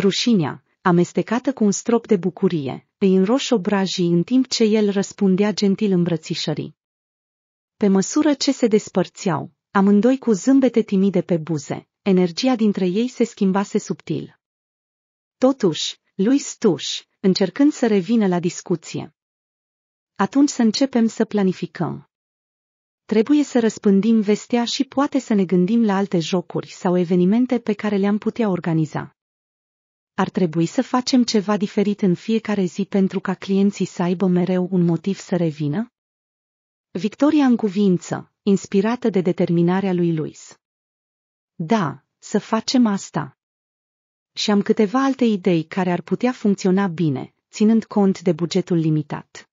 Rușinea, amestecată cu un strop de bucurie, îi înroși obrajii în timp ce el răspundea gentil îmbrățișării. Pe măsură ce se despărțiau, amândoi cu zâmbete timide pe buze, energia dintre ei se schimbase subtil. Totuși, lui Stuș, încercând să revină la discuție. Atunci să începem să planificăm. Trebuie să răspândim vestea și poate să ne gândim la alte jocuri sau evenimente pe care le-am putea organiza. Ar trebui să facem ceva diferit în fiecare zi pentru ca clienții să aibă mereu un motiv să revină? Victoria în cuvință, inspirată de determinarea lui Luis. Da, să facem asta. Și am câteva alte idei care ar putea funcționa bine, ținând cont de bugetul limitat.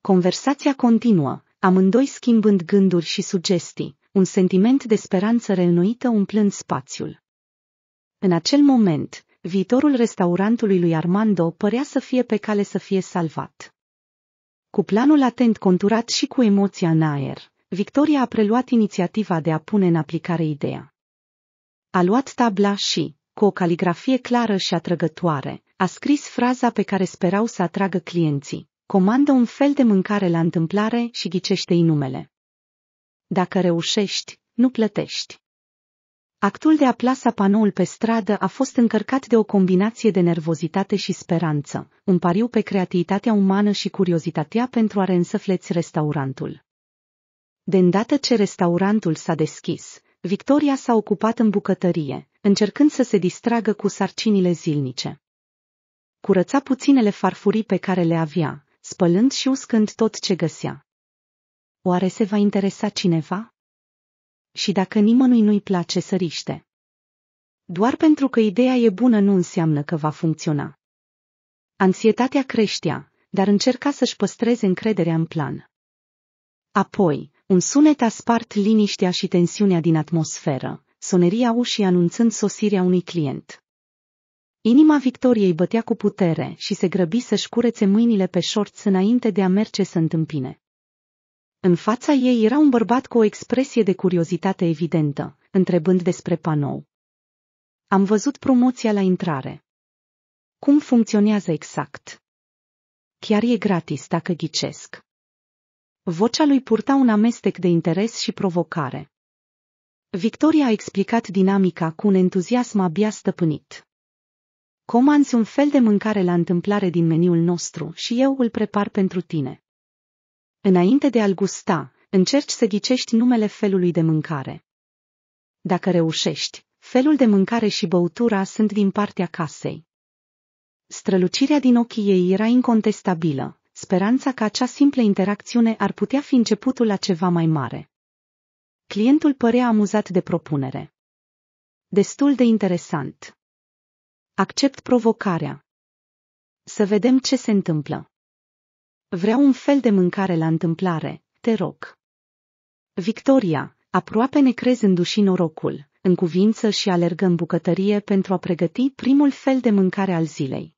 Conversația continuă, amândoi schimbând gânduri și sugestii, un sentiment de speranță reînnoită umplând spațiul. În acel moment, viitorul restaurantului lui Armando părea să fie pe cale să fie salvat. Cu planul atent conturat și cu emoția în aer, Victoria a preluat inițiativa de a pune în aplicare ideea. A luat tabla și, cu o caligrafie clară și atrăgătoare, a scris fraza pe care sperau să atragă clienții. Comandă un fel de mâncare la întâmplare și ghicește-i numele. Dacă reușești, nu plătești. Actul de a plasa panoul pe stradă a fost încărcat de o combinație de nervozitate și speranță, un pariu pe creativitatea umană și curiozitatea pentru a reînsăfleți restaurantul. De îndată ce restaurantul s-a deschis, Victoria s-a ocupat în bucătărie, încercând să se distragă cu sarcinile zilnice. Curăța puținele farfurii pe care le avea, spălând și uscând tot ce găsea. Oare se va interesa cineva? și dacă nimănui nu-i place să riște. Doar pentru că ideea e bună nu înseamnă că va funcționa. Anxietatea creștea, dar încerca să-și păstreze încrederea în plan. Apoi, un sunet a spart liniștea și tensiunea din atmosferă, soneria ușii anunțând sosirea unui client. Inima Victoriei bătea cu putere și se grăbi să-și curețe mâinile pe șorț înainte de a merge să întâmpine. În fața ei era un bărbat cu o expresie de curiozitate evidentă, întrebând despre panou. Am văzut promoția la intrare. Cum funcționează exact? Chiar e gratis dacă ghicesc. Vocea lui purta un amestec de interes și provocare. Victoria a explicat dinamica cu un entuziasm abia stăpânit. Comanzi un fel de mâncare la întâmplare din meniul nostru și eu îl prepar pentru tine. Înainte de a-l gusta, încerci să ghicești numele felului de mâncare. Dacă reușești, felul de mâncare și băutura sunt din partea casei. Strălucirea din ochii ei era incontestabilă, speranța că acea simplă interacțiune ar putea fi începutul la ceva mai mare. Clientul părea amuzat de propunere. Destul de interesant. Accept provocarea. Să vedem ce se întâmplă. Vreau un fel de mâncare la întâmplare, te rog. Victoria, aproape ne și norocul, în cuvință și alergă în bucătărie pentru a pregăti primul fel de mâncare al zilei.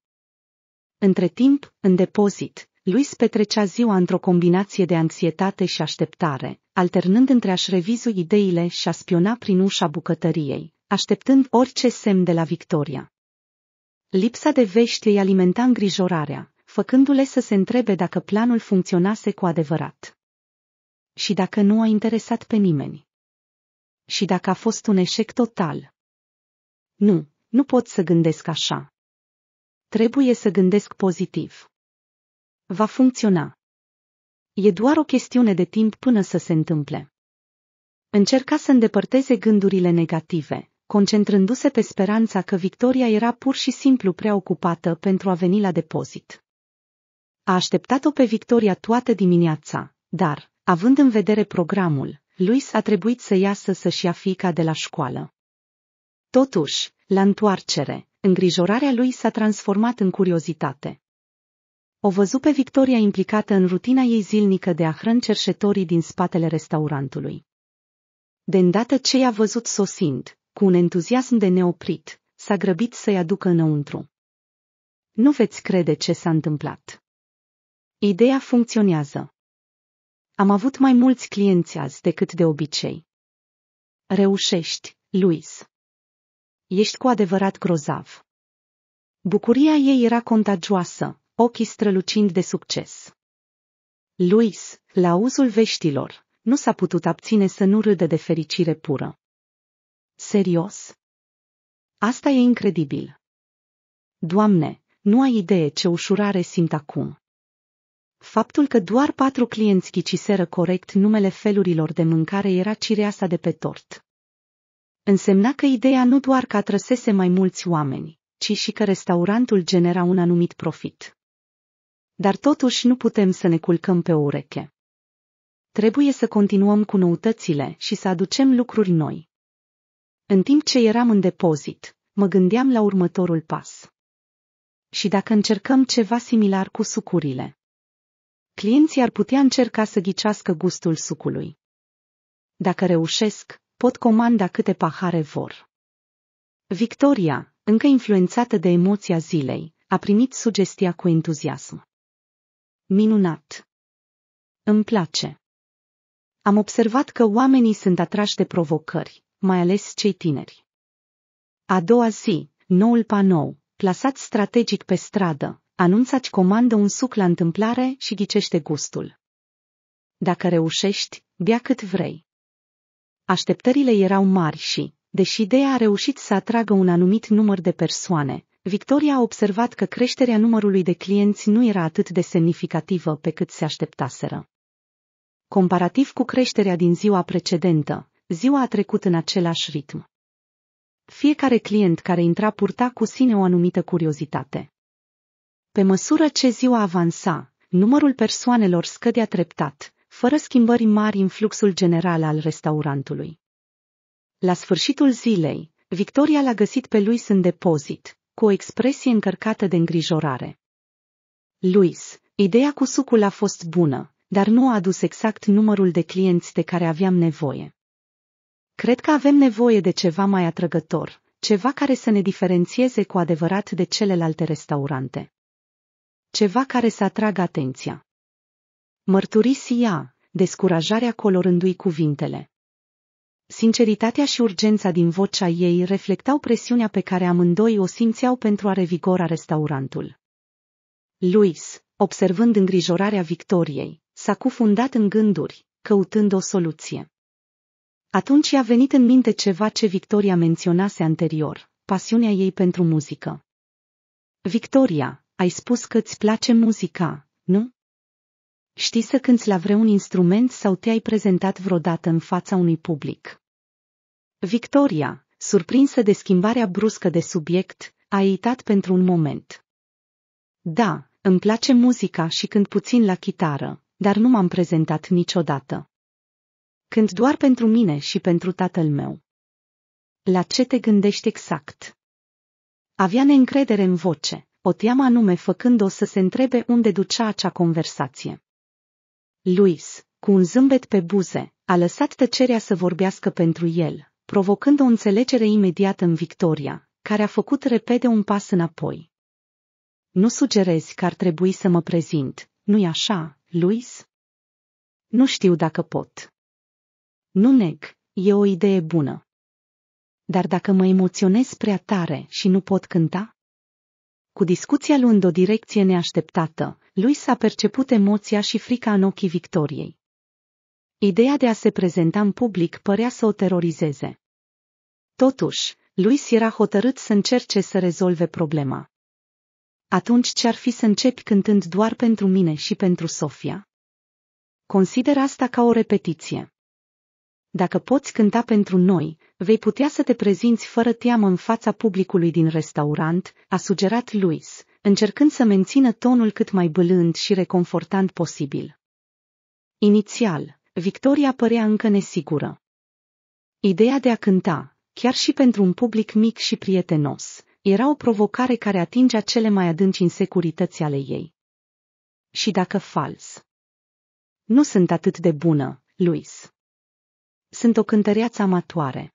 Între timp, în depozit, Luis petrecea ziua într-o combinație de anxietate și așteptare, alternând între a-și revizui ideile și a spiona prin ușa bucătăriei, așteptând orice semn de la Victoria. Lipsa de vești îi alimenta îngrijorarea, făcându-le să se întrebe dacă planul funcționase cu adevărat. Și dacă nu a interesat pe nimeni. Și dacă a fost un eșec total. Nu, nu pot să gândesc așa. Trebuie să gândesc pozitiv. Va funcționa. E doar o chestiune de timp până să se întâmple. Încerca să îndepărteze gândurile negative, concentrându-se pe speranța că Victoria era pur și simplu prea ocupată pentru a veni la depozit. A așteptat-o pe Victoria toată dimineața, dar, având în vedere programul, Luis a trebuit să iasă să-și ia fica de la școală. Totuși, la întoarcere, îngrijorarea lui s-a transformat în curiozitate. O văzu pe Victoria implicată în rutina ei zilnică de a hrăni cerșetorii din spatele restaurantului. De îndată ce i-a văzut sosind, cu un entuziasm de neoprit, s-a grăbit să-i aducă înăuntru. Nu veți crede ce s-a întâmplat. Ideea funcționează. Am avut mai mulți clienți azi decât de obicei. Reușești, Luis. Ești cu adevărat grozav. Bucuria ei era contagioasă, ochii strălucind de succes. Luis, la uzul veștilor, nu s-a putut abține să nu râdă de fericire pură. Serios? Asta e incredibil. Doamne, nu ai idee ce ușurare simt acum. Faptul că doar patru clienți chiciseră corect numele felurilor de mâncare era cireasa de pe tort. Însemna că ideea nu doar că atrăsese mai mulți oameni, ci și că restaurantul genera un anumit profit. Dar totuși nu putem să ne culcăm pe o ureche. Trebuie să continuăm cu noutățile și să aducem lucruri noi. În timp ce eram în depozit, mă gândeam la următorul pas. Și dacă încercăm ceva similar cu sucurile? Clienții ar putea încerca să ghicească gustul sucului. Dacă reușesc, pot comanda câte pahare vor. Victoria, încă influențată de emoția zilei, a primit sugestia cu entuziasm. Minunat! Îmi place! Am observat că oamenii sunt atrași de provocări, mai ales cei tineri. A doua zi, noul panou, plasat strategic pe stradă, anunța-ți comandă un suc la întâmplare și ghicește gustul. Dacă reușești, bea cât vrei. Așteptările erau mari și, deși ideea a reușit să atragă un anumit număr de persoane, Victoria a observat că creșterea numărului de clienți nu era atât de semnificativă pe cât se așteptaseră. Comparativ cu creșterea din ziua precedentă, ziua a trecut în același ritm. Fiecare client care intra purta cu sine o anumită curiozitate. Pe măsură ce ziua avansa, numărul persoanelor scădea treptat, fără schimbări mari în fluxul general al restaurantului. La sfârșitul zilei, Victoria l-a găsit pe Luis în depozit, cu o expresie încărcată de îngrijorare. Luis, ideea cu sucul a fost bună, dar nu a adus exact numărul de clienți de care aveam nevoie. Cred că avem nevoie de ceva mai atrăgător, ceva care să ne diferențieze cu adevărat de celelalte restaurante. Ceva care să atragă atenția. Mărturisi ea, descurajarea colorându-i cuvintele. Sinceritatea și urgența din vocea ei reflectau presiunea pe care amândoi o simțeau pentru a revigora restaurantul. Luis, observând îngrijorarea Victoriei, s-a cufundat în gânduri, căutând o soluție. Atunci i-a venit în minte ceva ce Victoria menționase anterior, pasiunea ei pentru muzică. Victoria, ai spus că îți place muzica, nu? Știi să cânți la vreun instrument sau te-ai prezentat vreodată în fața unui public? Victoria, surprinsă de schimbarea bruscă de subiect, a uitat pentru un moment. Da, îmi place muzica și când puțin la chitară, dar nu m-am prezentat niciodată. Când doar pentru mine și pentru tatăl meu. La ce te gândești exact? Avea neîncredere în voce o teamă anume făcând-o să se întrebe unde ducea acea conversație. Luis, cu un zâmbet pe buze, a lăsat tăcerea să vorbească pentru el, provocând o înțelegere imediată în Victoria, care a făcut repede un pas înapoi. Nu sugerezi că ar trebui să mă prezint, nu-i așa, Luis? Nu știu dacă pot. Nu neg, e o idee bună. Dar dacă mă emoționez prea tare și nu pot cânta? Cu discuția luând o direcție neașteptată, lui s-a perceput emoția și frica în ochii Victoriei. Ideea de a se prezenta în public părea să o terorizeze. Totuși, Luis era hotărât să încerce să rezolve problema. Atunci ce-ar fi să începi cântând doar pentru mine și pentru Sofia? Consider asta ca o repetiție. Dacă poți cânta pentru noi, vei putea să te prezinți fără teamă în fața publicului din restaurant, a sugerat Luis, încercând să mențină tonul cât mai bălând și reconfortant posibil. Inițial, Victoria părea încă nesigură. Ideea de a cânta, chiar și pentru un public mic și prietenos, era o provocare care atingea cele mai adânci insecurități ale ei. Și dacă fals. Nu sunt atât de bună, Luis. Sunt o cântăreață amatoare.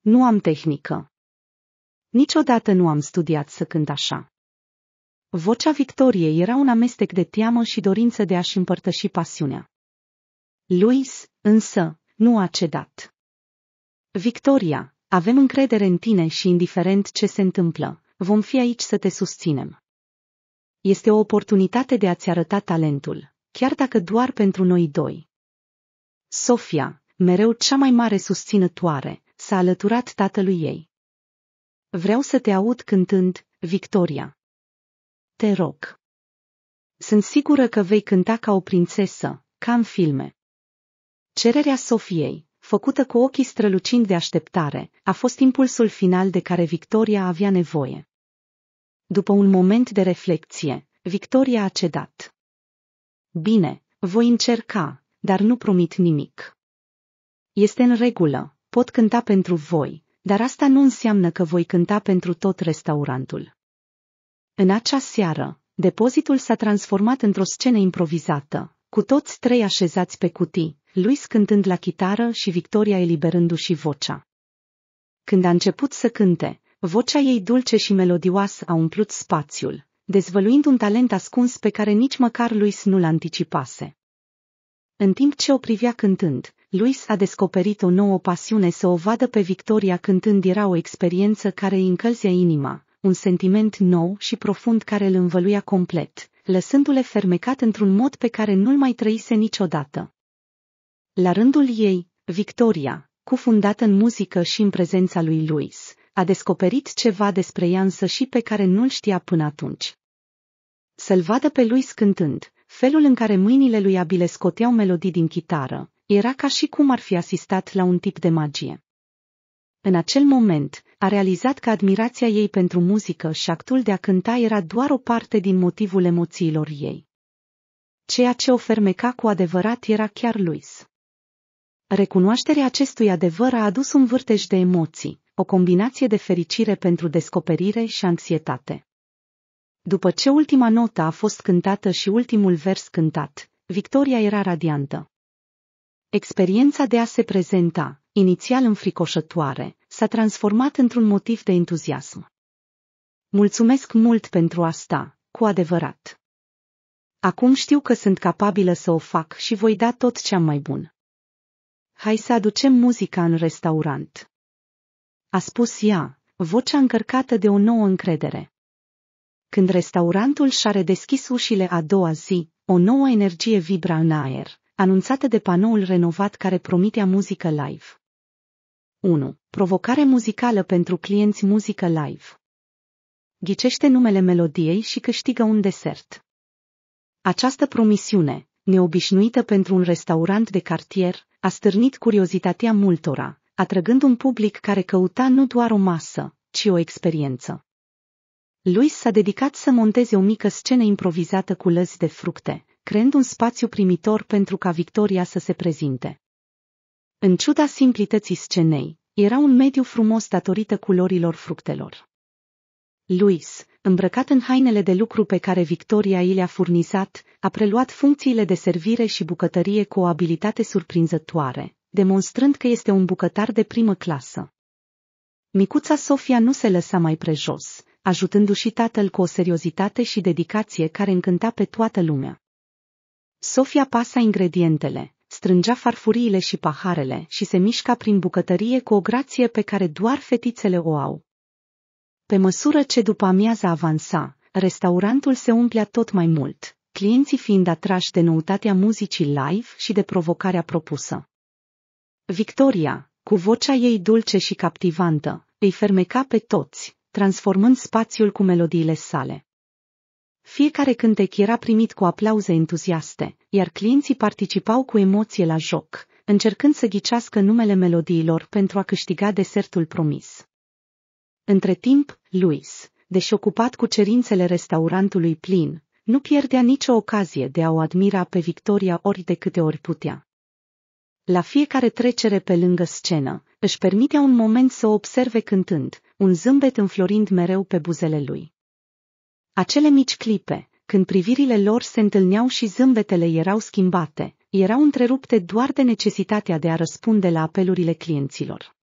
Nu am tehnică. Niciodată nu am studiat să cânt așa. Vocea Victoriei era un amestec de teamă și dorință de a-și împărtăși pasiunea. Luis, însă, nu a cedat. Victoria, avem încredere în tine și indiferent ce se întâmplă, vom fi aici să te susținem. Este o oportunitate de a-ți arăta talentul, chiar dacă doar pentru noi doi. Sofia, mereu cea mai mare susținătoare, s-a alăturat tatălui ei. Vreau să te aud cântând, Victoria. Te rog. Sunt sigură că vei cânta ca o prințesă, ca în filme. Cererea Sofiei, făcută cu ochii strălucind de așteptare, a fost impulsul final de care Victoria avea nevoie. După un moment de reflecție, Victoria a cedat. Bine, voi încerca, dar nu promit nimic. Este în regulă, pot cânta pentru voi, dar asta nu înseamnă că voi cânta pentru tot restaurantul. În acea seară, depozitul s-a transformat într-o scenă improvizată, cu toți trei așezați pe cutii, lui cântând la chitară și Victoria eliberându-și vocea. Când a început să cânte, vocea ei dulce și melodioasă a umplut spațiul, dezvăluind un talent ascuns pe care nici măcar lui nu l anticipase. În timp ce o privea cântând, Luis a descoperit o nouă pasiune să o vadă pe Victoria cântând era o experiență care îi încălzea inima, un sentiment nou și profund care îl învăluia complet, lăsându-le fermecat într-un mod pe care nu-l mai trăise niciodată. La rândul ei, Victoria, cufundată în muzică și în prezența lui Luis, a descoperit ceva despre ea însă și pe care nu-l știa până atunci. Să-l vadă pe Luis cântând, felul în care mâinile lui abile scoteau melodii din chitară, era ca și cum ar fi asistat la un tip de magie. În acel moment, a realizat că admirația ei pentru muzică și actul de a cânta era doar o parte din motivul emoțiilor ei. Ceea ce o fermeca cu adevărat era chiar Luis. Recunoașterea acestui adevăr a adus un vârtej de emoții, o combinație de fericire pentru descoperire și anxietate. După ce ultima notă a fost cântată și ultimul vers cântat, Victoria era radiantă. Experiența de a se prezenta, inițial înfricoșătoare, s-a transformat într-un motiv de entuziasm. Mulțumesc mult pentru asta, cu adevărat. Acum știu că sunt capabilă să o fac și voi da tot ce am mai bun. Hai să aducem muzica în restaurant. A spus ea, vocea încărcată de o nouă încredere. Când restaurantul și-a redeschis ușile a doua zi, o nouă energie vibra în aer, anunțată de panoul renovat care promitea muzică live. 1. Provocare muzicală pentru clienți muzică live. Ghicește numele melodiei și câștigă un desert. Această promisiune, neobișnuită pentru un restaurant de cartier, a stârnit curiozitatea multora, atrăgând un public care căuta nu doar o masă, ci o experiență. Luis s-a dedicat să monteze o mică scenă improvizată cu lăzi de fructe, creând un spațiu primitor pentru ca victoria să se prezinte. În ciuda simplității scenei, era un mediu frumos datorită culorilor fructelor. Luis, îmbrăcat în hainele de lucru pe care Victoria i le-a furnizat, a preluat funcțiile de servire și bucătărie cu o abilitate surprinzătoare, demonstrând că este un bucătar de primă clasă. Micuța Sofia nu se lăsa mai prejos, ajutându-și tatăl cu o seriozitate și dedicație care încânta pe toată lumea. Sofia pasa ingredientele, strângea farfuriile și paharele și se mișca prin bucătărie cu o grație pe care doar fetițele o au. Pe măsură ce după amiaza avansa, restaurantul se umplea tot mai mult, clienții fiind atrași de noutatea muzicii live și de provocarea propusă. Victoria, cu vocea ei dulce și captivantă, îi fermeca pe toți, transformând spațiul cu melodiile sale. Fiecare cântec era primit cu aplauze entuziaste, iar clienții participau cu emoție la joc, încercând să ghicească numele melodiilor pentru a câștiga desertul promis. Între timp, Louis, deși ocupat cu cerințele restaurantului plin, nu pierdea nicio ocazie de a o admira pe Victoria ori de câte ori putea. La fiecare trecere pe lângă scenă, își permitea un moment să o observe cântând, un zâmbet înflorind mereu pe buzele lui. Acele mici clipe, când privirile lor se întâlneau și zâmbetele erau schimbate, erau întrerupte doar de necesitatea de a răspunde la apelurile clienților.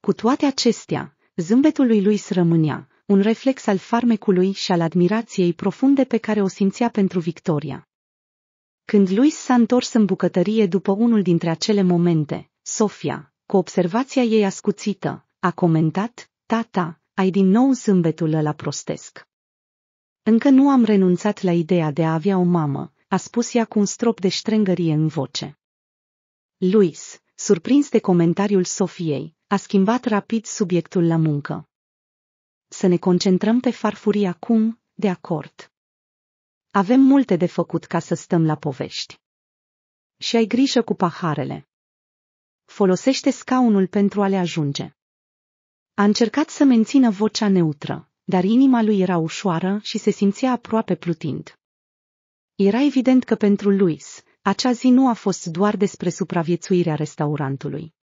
Cu toate acestea, zâmbetul lui Luis rămânea, un reflex al farmecului și al admirației profunde pe care o simțea pentru Victoria. Când Luis s-a întors în bucătărie după unul dintre acele momente, Sofia, cu observația ei ascuțită, a comentat, Tata, ai din nou zâmbetul ăla prostesc. Încă nu am renunțat la ideea de a avea o mamă, a spus ea cu un strop de ștrengărie în voce. Luis, surprins de comentariul Sofiei, a schimbat rapid subiectul la muncă. Să ne concentrăm pe farfurii acum, de acord. Avem multe de făcut ca să stăm la povești. Și ai grijă cu paharele. Folosește scaunul pentru a le ajunge. A încercat să mențină vocea neutră, dar inima lui era ușoară și se simțea aproape plutind. Era evident că pentru Luis, acea zi nu a fost doar despre supraviețuirea restaurantului.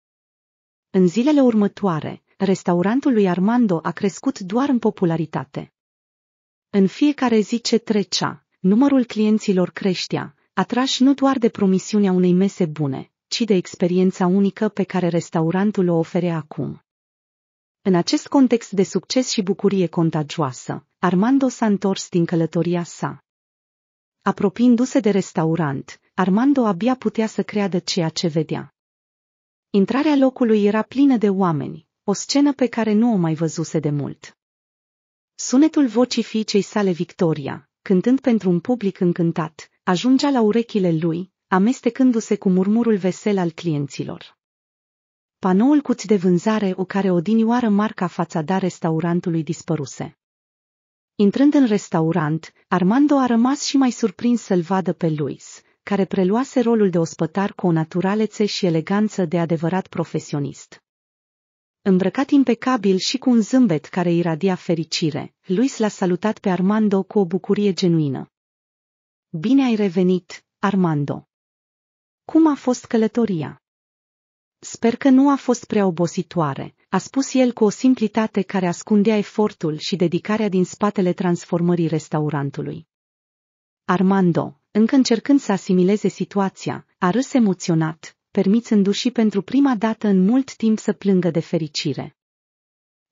În zilele următoare, restaurantul lui Armando a crescut doar în popularitate. În fiecare zi ce trecea, numărul clienților creștea, atrași nu doar de promisiunea unei mese bune, ci de experiența unică pe care restaurantul o oferea acum. În acest context de succes și bucurie contagioasă, Armando s-a întors din călătoria sa. Apropiindu-se de restaurant, Armando abia putea să creadă ceea ce vedea. Intrarea locului era plină de oameni, o scenă pe care nu o mai văzuse de mult. Sunetul vocii fiicei sale Victoria, cântând pentru un public încântat, ajungea la urechile lui, amestecându-se cu murmurul vesel al clienților. Panoul cuți de vânzare o care odinioară marca fațada restaurantului dispăruse. Intrând în restaurant, Armando a rămas și mai surprins să-l vadă pe Luis, care preluase rolul de ospătar cu o naturalețe și eleganță de adevărat profesionist. Îmbrăcat impecabil și cu un zâmbet care iradia fericire, Luis l-a salutat pe Armando cu o bucurie genuină. Bine ai revenit, Armando! Cum a fost călătoria? Sper că nu a fost prea obositoare, a spus el cu o simplitate care ascundea efortul și dedicarea din spatele transformării restaurantului. Armando, încă încercând să asimileze situația, a râs emoționat, permițându-și pentru prima dată în mult timp să plângă de fericire.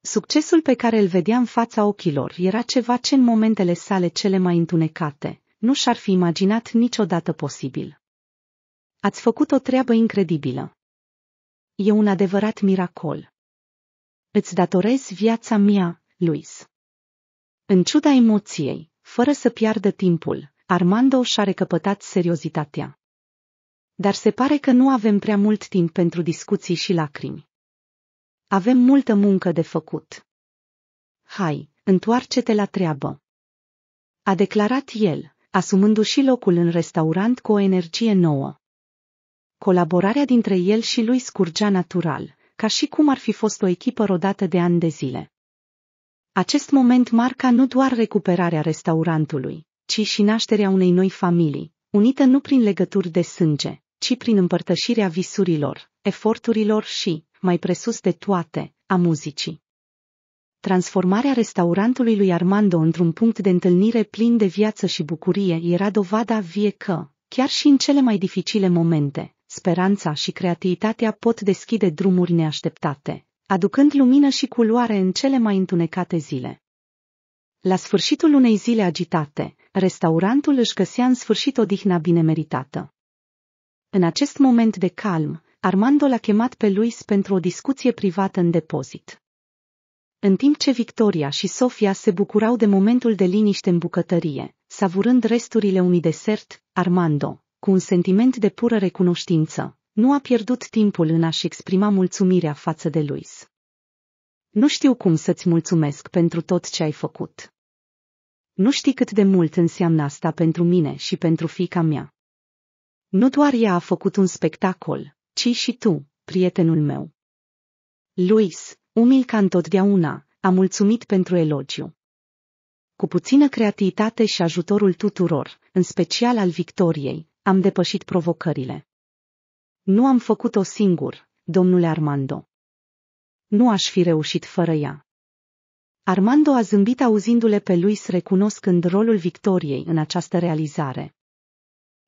Succesul pe care îl vedea în fața ochilor era ceva ce în momentele sale cele mai întunecate nu și-ar fi imaginat niciodată posibil. Ați făcut o treabă incredibilă. E un adevărat miracol. Îți datorez viața mea, Luis. În ciuda emoției, fără să piardă timpul, Armando și-a recăpătat seriozitatea. Dar se pare că nu avem prea mult timp pentru discuții și lacrimi. Avem multă muncă de făcut. Hai, întoarce-te la treabă. A declarat el, asumându-și locul în restaurant cu o energie nouă. Colaborarea dintre el și lui scurgea natural, ca și cum ar fi fost o echipă rodată de ani de zile. Acest moment marca nu doar recuperarea restaurantului, ci și nașterea unei noi familii, unită nu prin legături de sânge, ci prin împărtășirea visurilor, eforturilor și, mai presus de toate, a muzicii. Transformarea restaurantului lui Armando într-un punct de întâlnire plin de viață și bucurie era dovada vie că, chiar și în cele mai dificile momente, speranța și creativitatea pot deschide drumuri neașteptate, aducând lumină și culoare în cele mai întunecate zile. La sfârșitul unei zile agitate, restaurantul își găsea în sfârșit odihna binemeritată. În acest moment de calm, Armando l-a chemat pe Luis pentru o discuție privată în depozit. În timp ce Victoria și Sofia se bucurau de momentul de liniște în bucătărie, savurând resturile unui desert, Armando, cu un sentiment de pură recunoștință, nu a pierdut timpul în a-și exprima mulțumirea față de Luis. Nu știu cum să-ți mulțumesc pentru tot ce ai făcut. Nu știi cât de mult înseamnă asta pentru mine și pentru fica mea. Nu doar ea a făcut un spectacol, ci și tu, prietenul meu. Luis, umil ca întotdeauna, a mulțumit pentru elogiu. Cu puțină creativitate și ajutorul tuturor, în special al Victoriei, am depășit provocările. Nu am făcut-o singur, domnule Armando. Nu aș fi reușit fără ea. Armando a zâmbit auzindu-le pe Luis recunoscând rolul Victoriei în această realizare.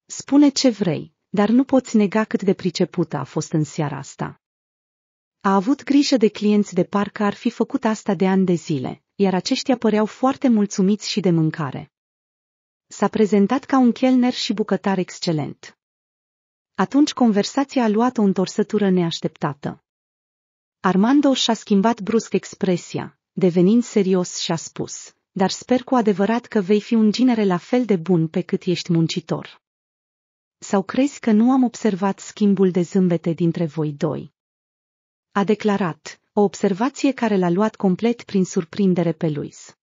Spune ce vrei, dar nu poți nega cât de pricepută a fost în seara asta. A avut grijă de clienți de parcă ar fi făcut asta de ani de zile, iar aceștia păreau foarte mulțumiți și de mâncare s-a prezentat ca un chelner și bucătar excelent. Atunci conversația a luat o întorsătură neașteptată. Armando și-a schimbat brusc expresia, devenind serios și a spus, dar sper cu adevărat că vei fi un ginere la fel de bun pe cât ești muncitor. Sau crezi că nu am observat schimbul de zâmbete dintre voi doi? A declarat, o observație care l-a luat complet prin surprindere pe Luis.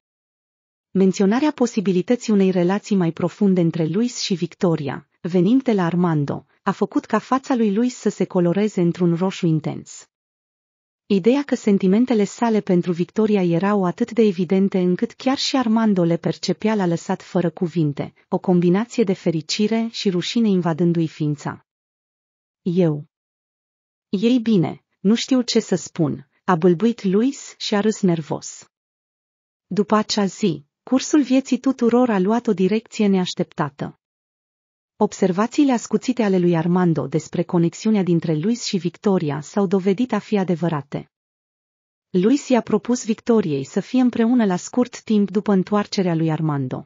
Menționarea posibilității unei relații mai profunde între Luis și Victoria, venind de la Armando, a făcut ca fața lui Luis să se coloreze într-un roșu intens. Ideea că sentimentele sale pentru Victoria erau atât de evidente încât chiar și Armando le percepea l-a lăsat fără cuvinte, o combinație de fericire și rușine invadându-i ființa. Eu. Ei bine, nu știu ce să spun, a bâlbuit Luis și a râs nervos. După acea zi, Cursul vieții tuturor a luat o direcție neașteptată. Observațiile ascuțite ale lui Armando despre conexiunea dintre Luis și Victoria s-au dovedit a fi adevărate. Luis i-a propus Victoriei să fie împreună la scurt timp după întoarcerea lui Armando.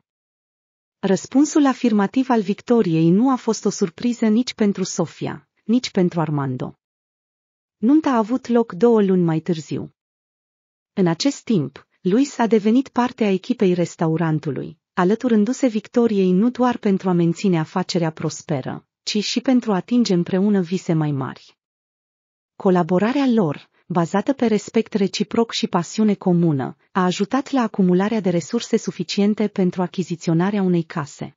Răspunsul afirmativ al Victoriei nu a fost o surpriză nici pentru Sofia, nici pentru Armando. Nunta a avut loc două luni mai târziu. În acest timp, Luis a devenit parte a echipei restaurantului, alăturându-se victoriei nu doar pentru a menține afacerea prosperă, ci și pentru a atinge împreună vise mai mari. Colaborarea lor, bazată pe respect reciproc și pasiune comună, a ajutat la acumularea de resurse suficiente pentru achiziționarea unei case.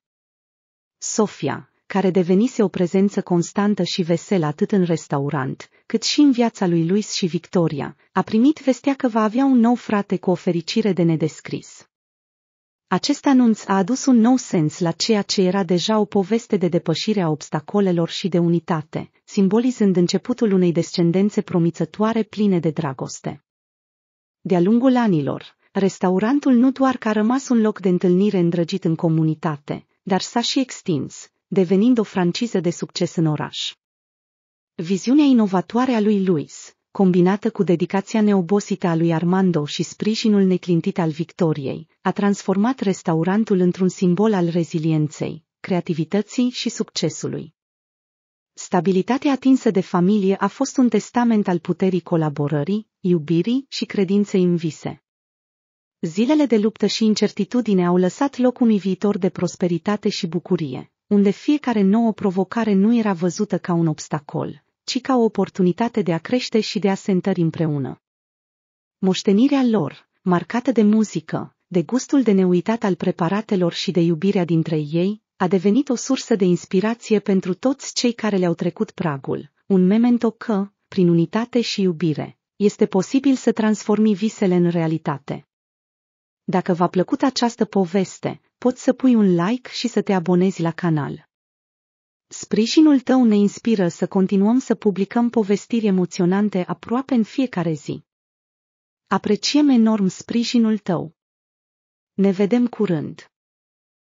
Sofia, care devenise o prezență constantă și veselă atât în restaurant, cât și în viața lui Luis și Victoria, a primit vestea că va avea un nou frate cu o fericire de nedescris. Acest anunț a adus un nou sens la ceea ce era deja o poveste de depășire a obstacolelor și de unitate, simbolizând începutul unei descendențe promițătoare pline de dragoste. De-a lungul anilor, restaurantul nu doar că a rămas un loc de întâlnire îndrăgit în comunitate, dar s-a și extins, devenind o franciză de succes în oraș. Viziunea inovatoare a lui Luis, combinată cu dedicația neobosită a lui Armando și sprijinul neclintit al Victoriei, a transformat restaurantul într-un simbol al rezilienței, creativității și succesului. Stabilitatea atinsă de familie a fost un testament al puterii colaborării, iubirii și credinței în vise. Zilele de luptă și incertitudine au lăsat loc unui viitor de prosperitate și bucurie, unde fiecare nouă provocare nu era văzută ca un obstacol, ci ca o oportunitate de a crește și de a se întări împreună. Moștenirea lor, marcată de muzică, de gustul de neuitat al preparatelor și de iubirea dintre ei, a devenit o sursă de inspirație pentru toți cei care le-au trecut pragul, un memento că, prin unitate și iubire, este posibil să transformi visele în realitate. Dacă v-a plăcut această poveste, poți să pui un like și să te abonezi la canal. Sprijinul tău ne inspiră să continuăm să publicăm povestiri emoționante aproape în fiecare zi. Apreciem enorm sprijinul tău. Ne vedem curând!